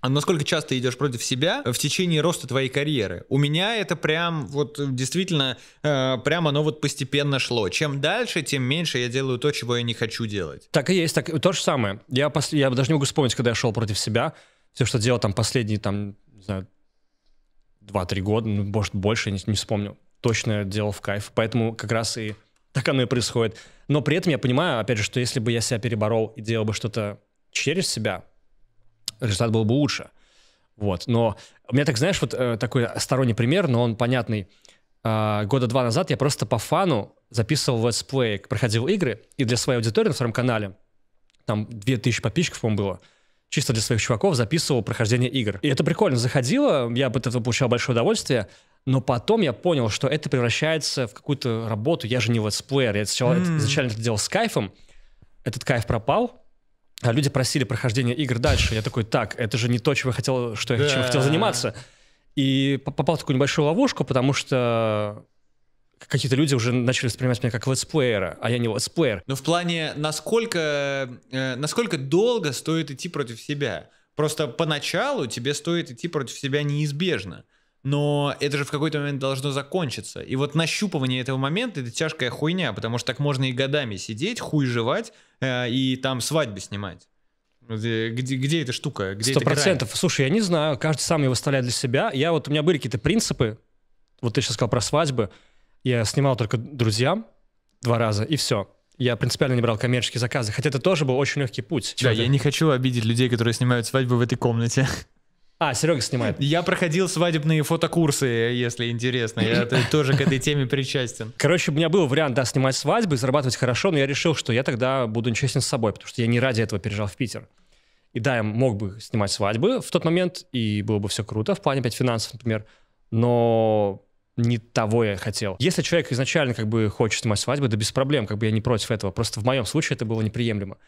а насколько часто идешь против себя в течение роста твоей карьеры? У меня это прям вот э, действительно э, прям оно вот постепенно шло. Чем дальше, тем меньше я делаю то, чего я не хочу делать. Так и есть, так то же самое. Я пос, я даже не могу вспомнить, когда я шел против себя, все, что делал там последние там не знаю два-три года, ну, может больше, не, не вспомню. Точно делал в кайф, поэтому как раз и так оно и происходит. Но при этом я понимаю, опять же, что если бы я себя переборол и делал бы что-то через себя, результат был бы лучше. Вот. Но у меня так, знаешь, вот э, такой сторонний пример, но он понятный. А, года два назад я просто по фану записывал летсплей, проходил игры, и для своей аудитории на втором канале, там 2000 подписчиков, по-моему, было, чисто для своих чуваков записывал прохождение игр. И это прикольно заходило, я от этого получал большое удовольствие, но потом я понял, что это превращается в какую-то работу. Я же не летсплеер. Я сначала mm. изначально это делал с кайфом. Этот кайф пропал. А люди просили прохождение игр дальше. Я такой, так, это же не то, чего я хотел, что я, чем я хотел заниматься. И попал в такую небольшую ловушку, потому что какие-то люди уже начали воспринимать меня как летсплеера, а я не летсплеер. Но в плане, насколько, э, насколько долго стоит идти против себя? Просто поначалу тебе стоит идти против себя неизбежно но это же в какой-то момент должно закончиться. И вот нащупывание этого момента это тяжкая хуйня, потому что так можно и годами сидеть, хуй жевать э, и там свадьбы снимать. Где, э, где, где эта штука? Сто процентов. Слушай, я не знаю, каждый сам ее выставляет для себя. Я вот у меня были какие-то принципы. Вот ты сейчас сказал про свадьбы. Я снимал только друзьям два раза и все. Я принципиально не брал коммерческие заказы, хотя это тоже был очень легкий путь. Да, я не хочу обидеть людей, которые снимают свадьбы в этой комнате. А, Серега снимает. Я проходил свадебные фотокурсы, если интересно. Я тоже к этой теме причастен. Короче, у меня был вариант, да, снимать свадьбы, зарабатывать хорошо, но я решил, что я тогда буду нечестен с собой, потому что я не ради этого переезжал в Питер. И да, я мог бы снимать свадьбы в тот момент, и было бы все круто в плане опять финансов, например, но не того я хотел. Если человек изначально как бы хочет снимать свадьбы, да без проблем, как бы я не против этого. Просто в моем случае это было неприемлемо.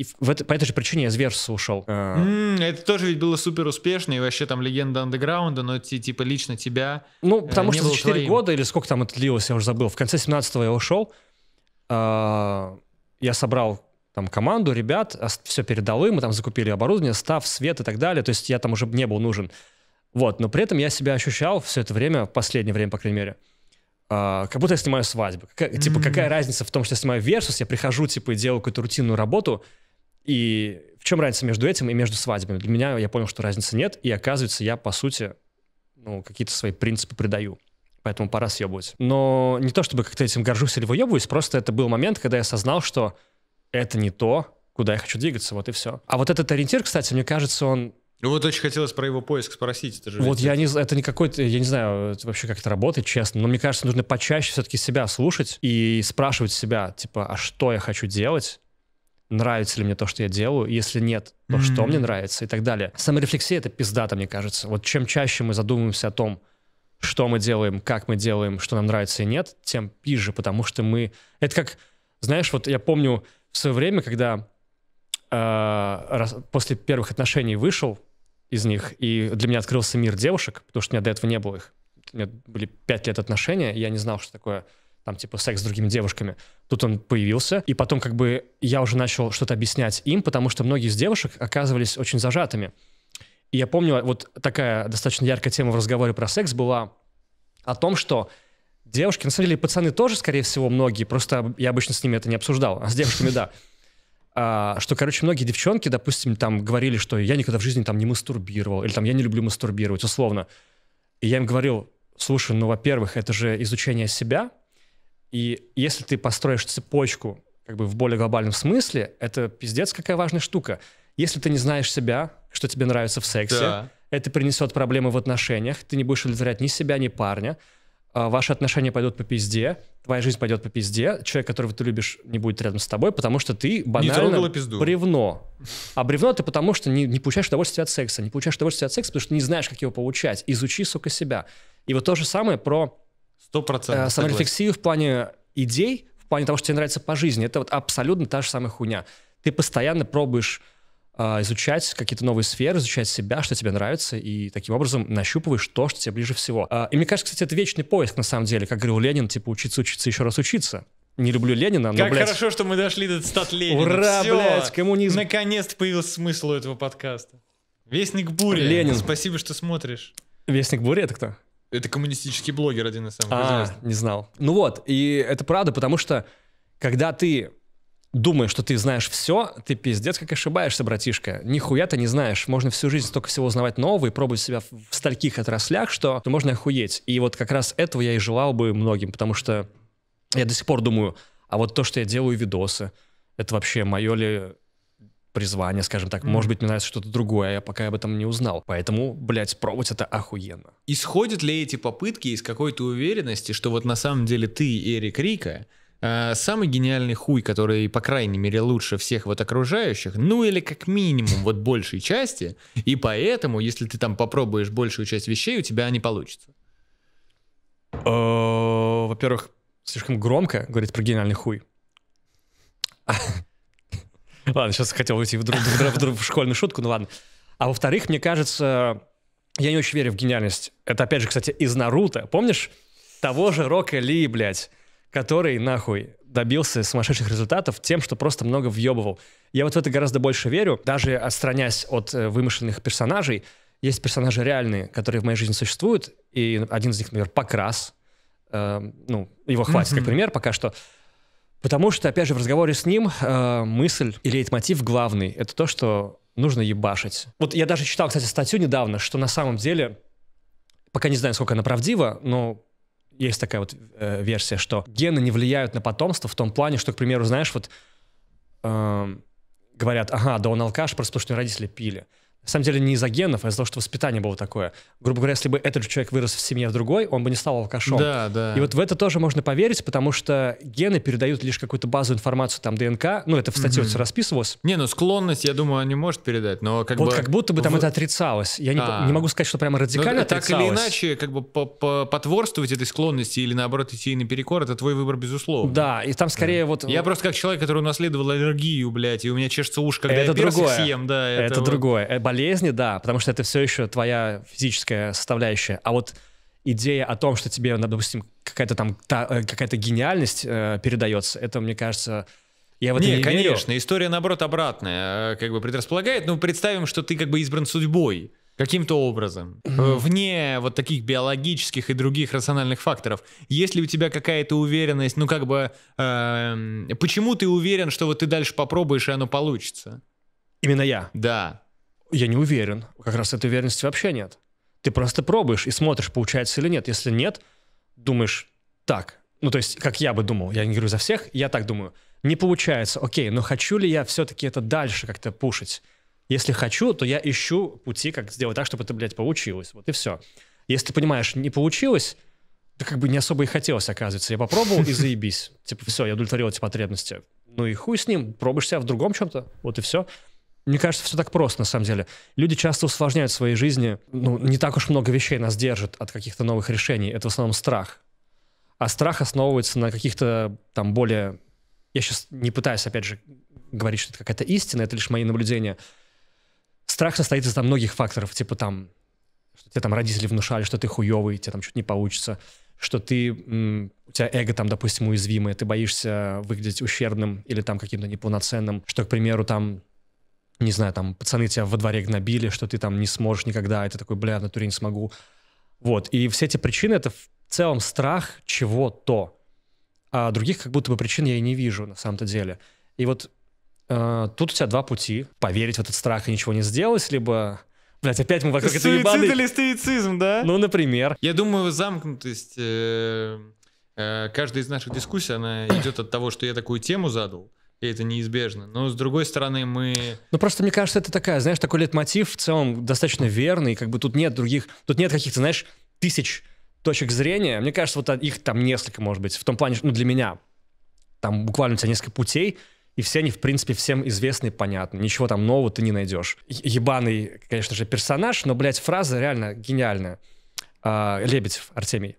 И в это, по этой же причине я Зверс ушел. Mm, а. это тоже ведь было супер успешно, и вообще там легенда андеграунда, но ти, типа лично тебя. Ну, э, потому э, что за 4 твоим. года, или сколько там это длилось, я уже забыл. В конце 17-го я ушел. Э, а, я собрал там команду, ребят, все передал им, мы там закупили оборудование, став, свет и так далее. То есть я там уже не был нужен. Вот, но при этом я себя ощущал все это время, в последнее время, по крайней мере, Uh, как будто я снимаю свадьбу. Как, mm-hmm. Типа, какая разница в том, что я снимаю Versus, я прихожу, типа, и делаю какую-то рутинную работу, и в чем разница между этим и между свадьбами? Для меня я понял, что разницы нет, и оказывается, я, по сути, ну, какие-то свои принципы придаю. Поэтому пора съебывать. Но не то, чтобы как-то этим горжусь или выебываюсь, просто это был момент, когда я осознал, что это не то, куда я хочу двигаться, вот и все. А вот этот ориентир, кстати, мне кажется, он ну вот очень хотелось про его поиск спросить. Это же вот я не, это не какой-то, я не знаю это вообще, как это работает, честно, но мне кажется, нужно почаще все-таки себя слушать и спрашивать себя, типа, а что я хочу делать? нравится ли мне то, что я делаю, если нет, то mm-hmm. что мне нравится и так далее. Саморефлексия — это пиздата, мне кажется. Вот чем чаще мы задумываемся о том, что мы делаем, как мы делаем, что нам нравится и нет, тем пизже, потому что мы... Это как, знаешь, вот я помню в свое время, когда э, после первых отношений вышел из них, и для меня открылся мир девушек, потому что у меня до этого не было их. У меня были пять лет отношения, и я не знал, что такое там, типа, секс с другими девушками. Тут он появился, и потом как бы я уже начал что-то объяснять им, потому что многие из девушек оказывались очень зажатыми. И я помню, вот такая достаточно яркая тема в разговоре про секс была о том, что девушки, на самом деле, пацаны тоже, скорее всего, многие, просто я обычно с ними это не обсуждал, а с девушками, да, а, что, короче, многие девчонки, допустим, там говорили, что я никогда в жизни там не мастурбировал, или там я не люблю мастурбировать, условно. И я им говорил, слушай, ну, во-первых, это же изучение себя, и если ты построишь цепочку как бы в более глобальном смысле, это пиздец какая важная штука. Если ты не знаешь себя, что тебе нравится в сексе, да. это принесет проблемы в отношениях, ты не будешь удовлетворять ни себя, ни парня, а, ваши отношения пойдут по пизде, твоя жизнь пойдет по пизде, человек, которого ты любишь, не будет рядом с тобой, потому что ты банально бревно. А бревно ты потому что не, не получаешь удовольствие от секса, не получаешь удовольствие от секса, потому что не знаешь, как его получать. Изучи, сука, себя. И вот то же самое про Сто процентов. Э, саморефлексию в плане идей, в плане того, что тебе нравится по жизни, это вот абсолютно та же самая хуйня. Ты постоянно пробуешь э, изучать какие-то новые сферы, изучать себя, что тебе нравится, и таким образом нащупываешь то, что тебе ближе всего. Э, и мне кажется, кстати, это вечный поиск, на самом деле, как говорил Ленин, типа учиться, учиться, еще раз учиться не люблю Ленина, но, Как блядь... хорошо, что мы дошли до цитат Ленина. Ура, Все, блядь, коммунизм. Наконец-то появился смысл у этого подкаста. Вестник Буря. Ленин. Спасибо, что смотришь. Вестник Буря. это кто? Это коммунистический блогер один из самых а, известных. не знал. Ну вот, и это правда, потому что когда ты думаешь, что ты знаешь все, ты пиздец как ошибаешься, братишка. Нихуя ты не знаешь. Можно всю жизнь столько всего узнавать нового и пробовать себя в стольких отраслях, что то можно охуеть. И вот как раз этого я и желал бы многим, потому что я до сих пор думаю, а вот то, что я делаю видосы, это вообще мое ли призвание, скажем так. Может быть, мне нравится что-то другое, а я пока об этом не узнал. Поэтому, блядь, пробовать это охуенно. Исходят ли эти попытки из какой-то уверенности, что вот на самом деле ты, Эрик Рика, э, самый гениальный хуй, который, по крайней мере, лучше всех вот окружающих, ну или как минимум вот большей части, и поэтому, если ты там попробуешь большую часть вещей, у тебя они получатся. Э, во-первых, слишком громко говорить про гениальный хуй. Ладно, сейчас хотел уйти в, друг, в, друг, в школьную шутку, ну ладно. А во-вторых, мне кажется, я не очень верю в гениальность. Это, опять же, кстати, из Наруто. Помнишь того же Рока Ли, блядь, который, нахуй, добился сумасшедших результатов тем, что просто много въебывал. Я вот в это гораздо больше верю, даже отстраняясь от э, вымышленных персонажей. Есть персонажи реальные, которые в моей жизни существуют, и один из них, например, Покрас. Э, ну, его хватит mm-hmm. как пример пока что. Потому что, опять же, в разговоре с ним э, мысль или мотив главный — это то, что нужно ебашить. Вот я даже читал, кстати, статью недавно, что на самом деле, пока не знаю, сколько она правдива, но есть такая вот э, версия, что гены не влияют на потомство в том плане, что, к примеру, знаешь, вот э, говорят, ага, да он алкаш, просто потому что родители пили на самом деле не из-за генов, а из-за того, что воспитание было такое. Грубо говоря, если бы этот же человек вырос в семье в другой, он бы не стал алкашом. Да, да. И вот в это тоже можно поверить, потому что гены передают лишь какую-то базу информацию, там, ДНК, ну, это в статье угу. все расписывалось. Не, ну, склонность, я думаю, не может передать, но как вот бы... как будто бы там в... это отрицалось. Я не, а. не могу сказать, что прямо ну, радикально но, отрицалось. Так или иначе, как бы по потворствовать этой склонности или, наоборот, идти наперекор, это твой выбор, безусловно. Да, и там скорее да. вот... Я просто как человек, который унаследовал аллергию, блядь, и у меня чешется уши, когда это я другое. съем, да. Это, это вот... другое э, болезни, да, потому что это все еще твоя физическая составляющая. А вот идея о том, что тебе, допустим, какая-то там та, э, какая-то гениальность э, передается, это, мне кажется, я вот не, не конечно, верю. история наоборот обратная, э, как бы предрасполагает. Ну, представим, что ты как бы избран судьбой каким-то образом, mm-hmm. вне вот таких биологических и других рациональных факторов. Есть ли у тебя какая-то уверенность, ну как бы, э, почему ты уверен, что вот ты дальше попробуешь и оно получится? Именно я. Да. Я не уверен. Как раз этой уверенности вообще нет. Ты просто пробуешь и смотришь, получается или нет. Если нет, думаешь так. Ну, то есть, как я бы думал, я не говорю за всех, я так думаю. Не получается, окей, но хочу ли я все-таки это дальше как-то пушить? Если хочу, то я ищу пути, как сделать так, чтобы это, блядь, получилось. Вот и все. Если ты понимаешь, не получилось, то как бы не особо и хотелось, оказывается. Я попробовал и заебись. Типа, все, я удовлетворил эти потребности. Ну и хуй с ним, пробуешь себя в другом чем-то, вот и все. Мне кажется, все так просто, на самом деле. Люди часто усложняют свои жизни. Ну, не так уж много вещей нас держит от каких-то новых решений. Это в основном страх. А страх основывается на каких-то там более... Я сейчас не пытаюсь, опять же, говорить, что это какая-то истина, это лишь мои наблюдения. Страх состоит из там многих факторов, типа там, что тебе там родители внушали, что ты хуёвый, тебе там что-то не получится, что ты, у тебя эго там, допустим, уязвимое, ты боишься выглядеть ущербным или там каким-то неполноценным, что, к примеру, там не знаю, там, пацаны тебя во дворе гнобили, что ты там не сможешь никогда, это такой, бля, на туре не смогу. Вот, и все эти причины — это в целом страх чего-то. А других как будто бы причин я и не вижу на самом-то деле. И вот э, тут у тебя два пути. Поверить в этот страх и ничего не сделать, либо Блять, опять мы вокруг Суицид этой ебаной... или стоицизм, да? Ну, например. Я думаю, замкнутость... Э, э, каждая из наших дискуссий, она идет от того, что я такую тему задал, и это неизбежно. Но с другой стороны, мы. Ну просто мне кажется, это такая, знаешь, такой лейтмотив в целом достаточно верный. Как бы тут нет других, тут нет каких-то, знаешь, тысяч точек зрения. Мне кажется, вот их там несколько, может быть, в том плане, ну для меня там буквально у тебя несколько путей, и все они, в принципе, всем известны и понятны. Ничего там нового ты не найдешь. Ебаный, конечно же, персонаж, но, блядь, фраза реально гениальная. А, Лебедев Артемий.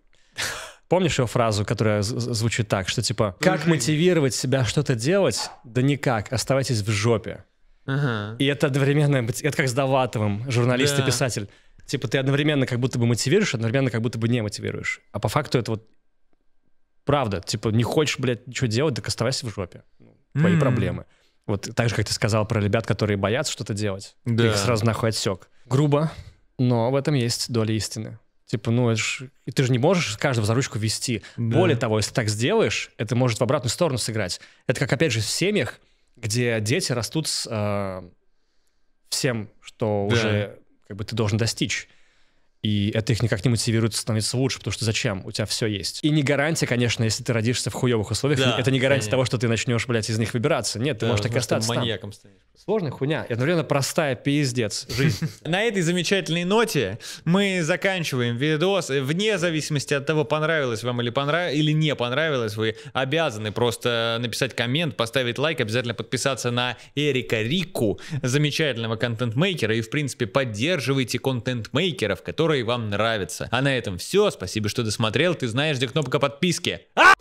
Помнишь его фразу, которая звучит так, что типа «Как мотивировать себя что-то делать? Да никак, оставайтесь в жопе». Ага. И это одновременно, это как с Даватовым, журналист да. и писатель. Типа ты одновременно как будто бы мотивируешь, одновременно как будто бы не мотивируешь. А по факту это вот правда. Типа не хочешь, блядь, ничего делать, так оставайся в жопе. Ну, твои mm-hmm. проблемы. Вот так же, как ты сказал про ребят, которые боятся что-то делать. Да. Ты их сразу нахуй отсек. Грубо, но в этом есть доля истины. Типа, ну, это ж, ты же не можешь каждого за ручку вести. Да. Более того, если так сделаешь, это может в обратную сторону сыграть. Это как, опять же, в семьях, где дети растут с э, всем, что да. уже как бы ты должен достичь. И это их никак не мотивирует становиться лучше, потому что зачем? У тебя все есть. И не гарантия, конечно, если ты родишься в хуевых условиях, да, это не гарантия конечно. того, что ты начнешь, блядь, из них выбираться. Нет, ты да, можешь так и остаться. Маньяком там. станешь. Сложная хуйня. И одновременно простая пиздец жизнь. На этой замечательной ноте мы заканчиваем видос. Вне зависимости от того, понравилось вам или, понрав... или не понравилось, вы обязаны просто написать коммент, поставить лайк, обязательно подписаться на Эрика Рику, замечательного контент-мейкера. И, в принципе, поддерживайте контент-мейкеров, которые которые вам нравятся. А на этом все. Спасибо, что досмотрел. Ты знаешь, где кнопка подписки. А!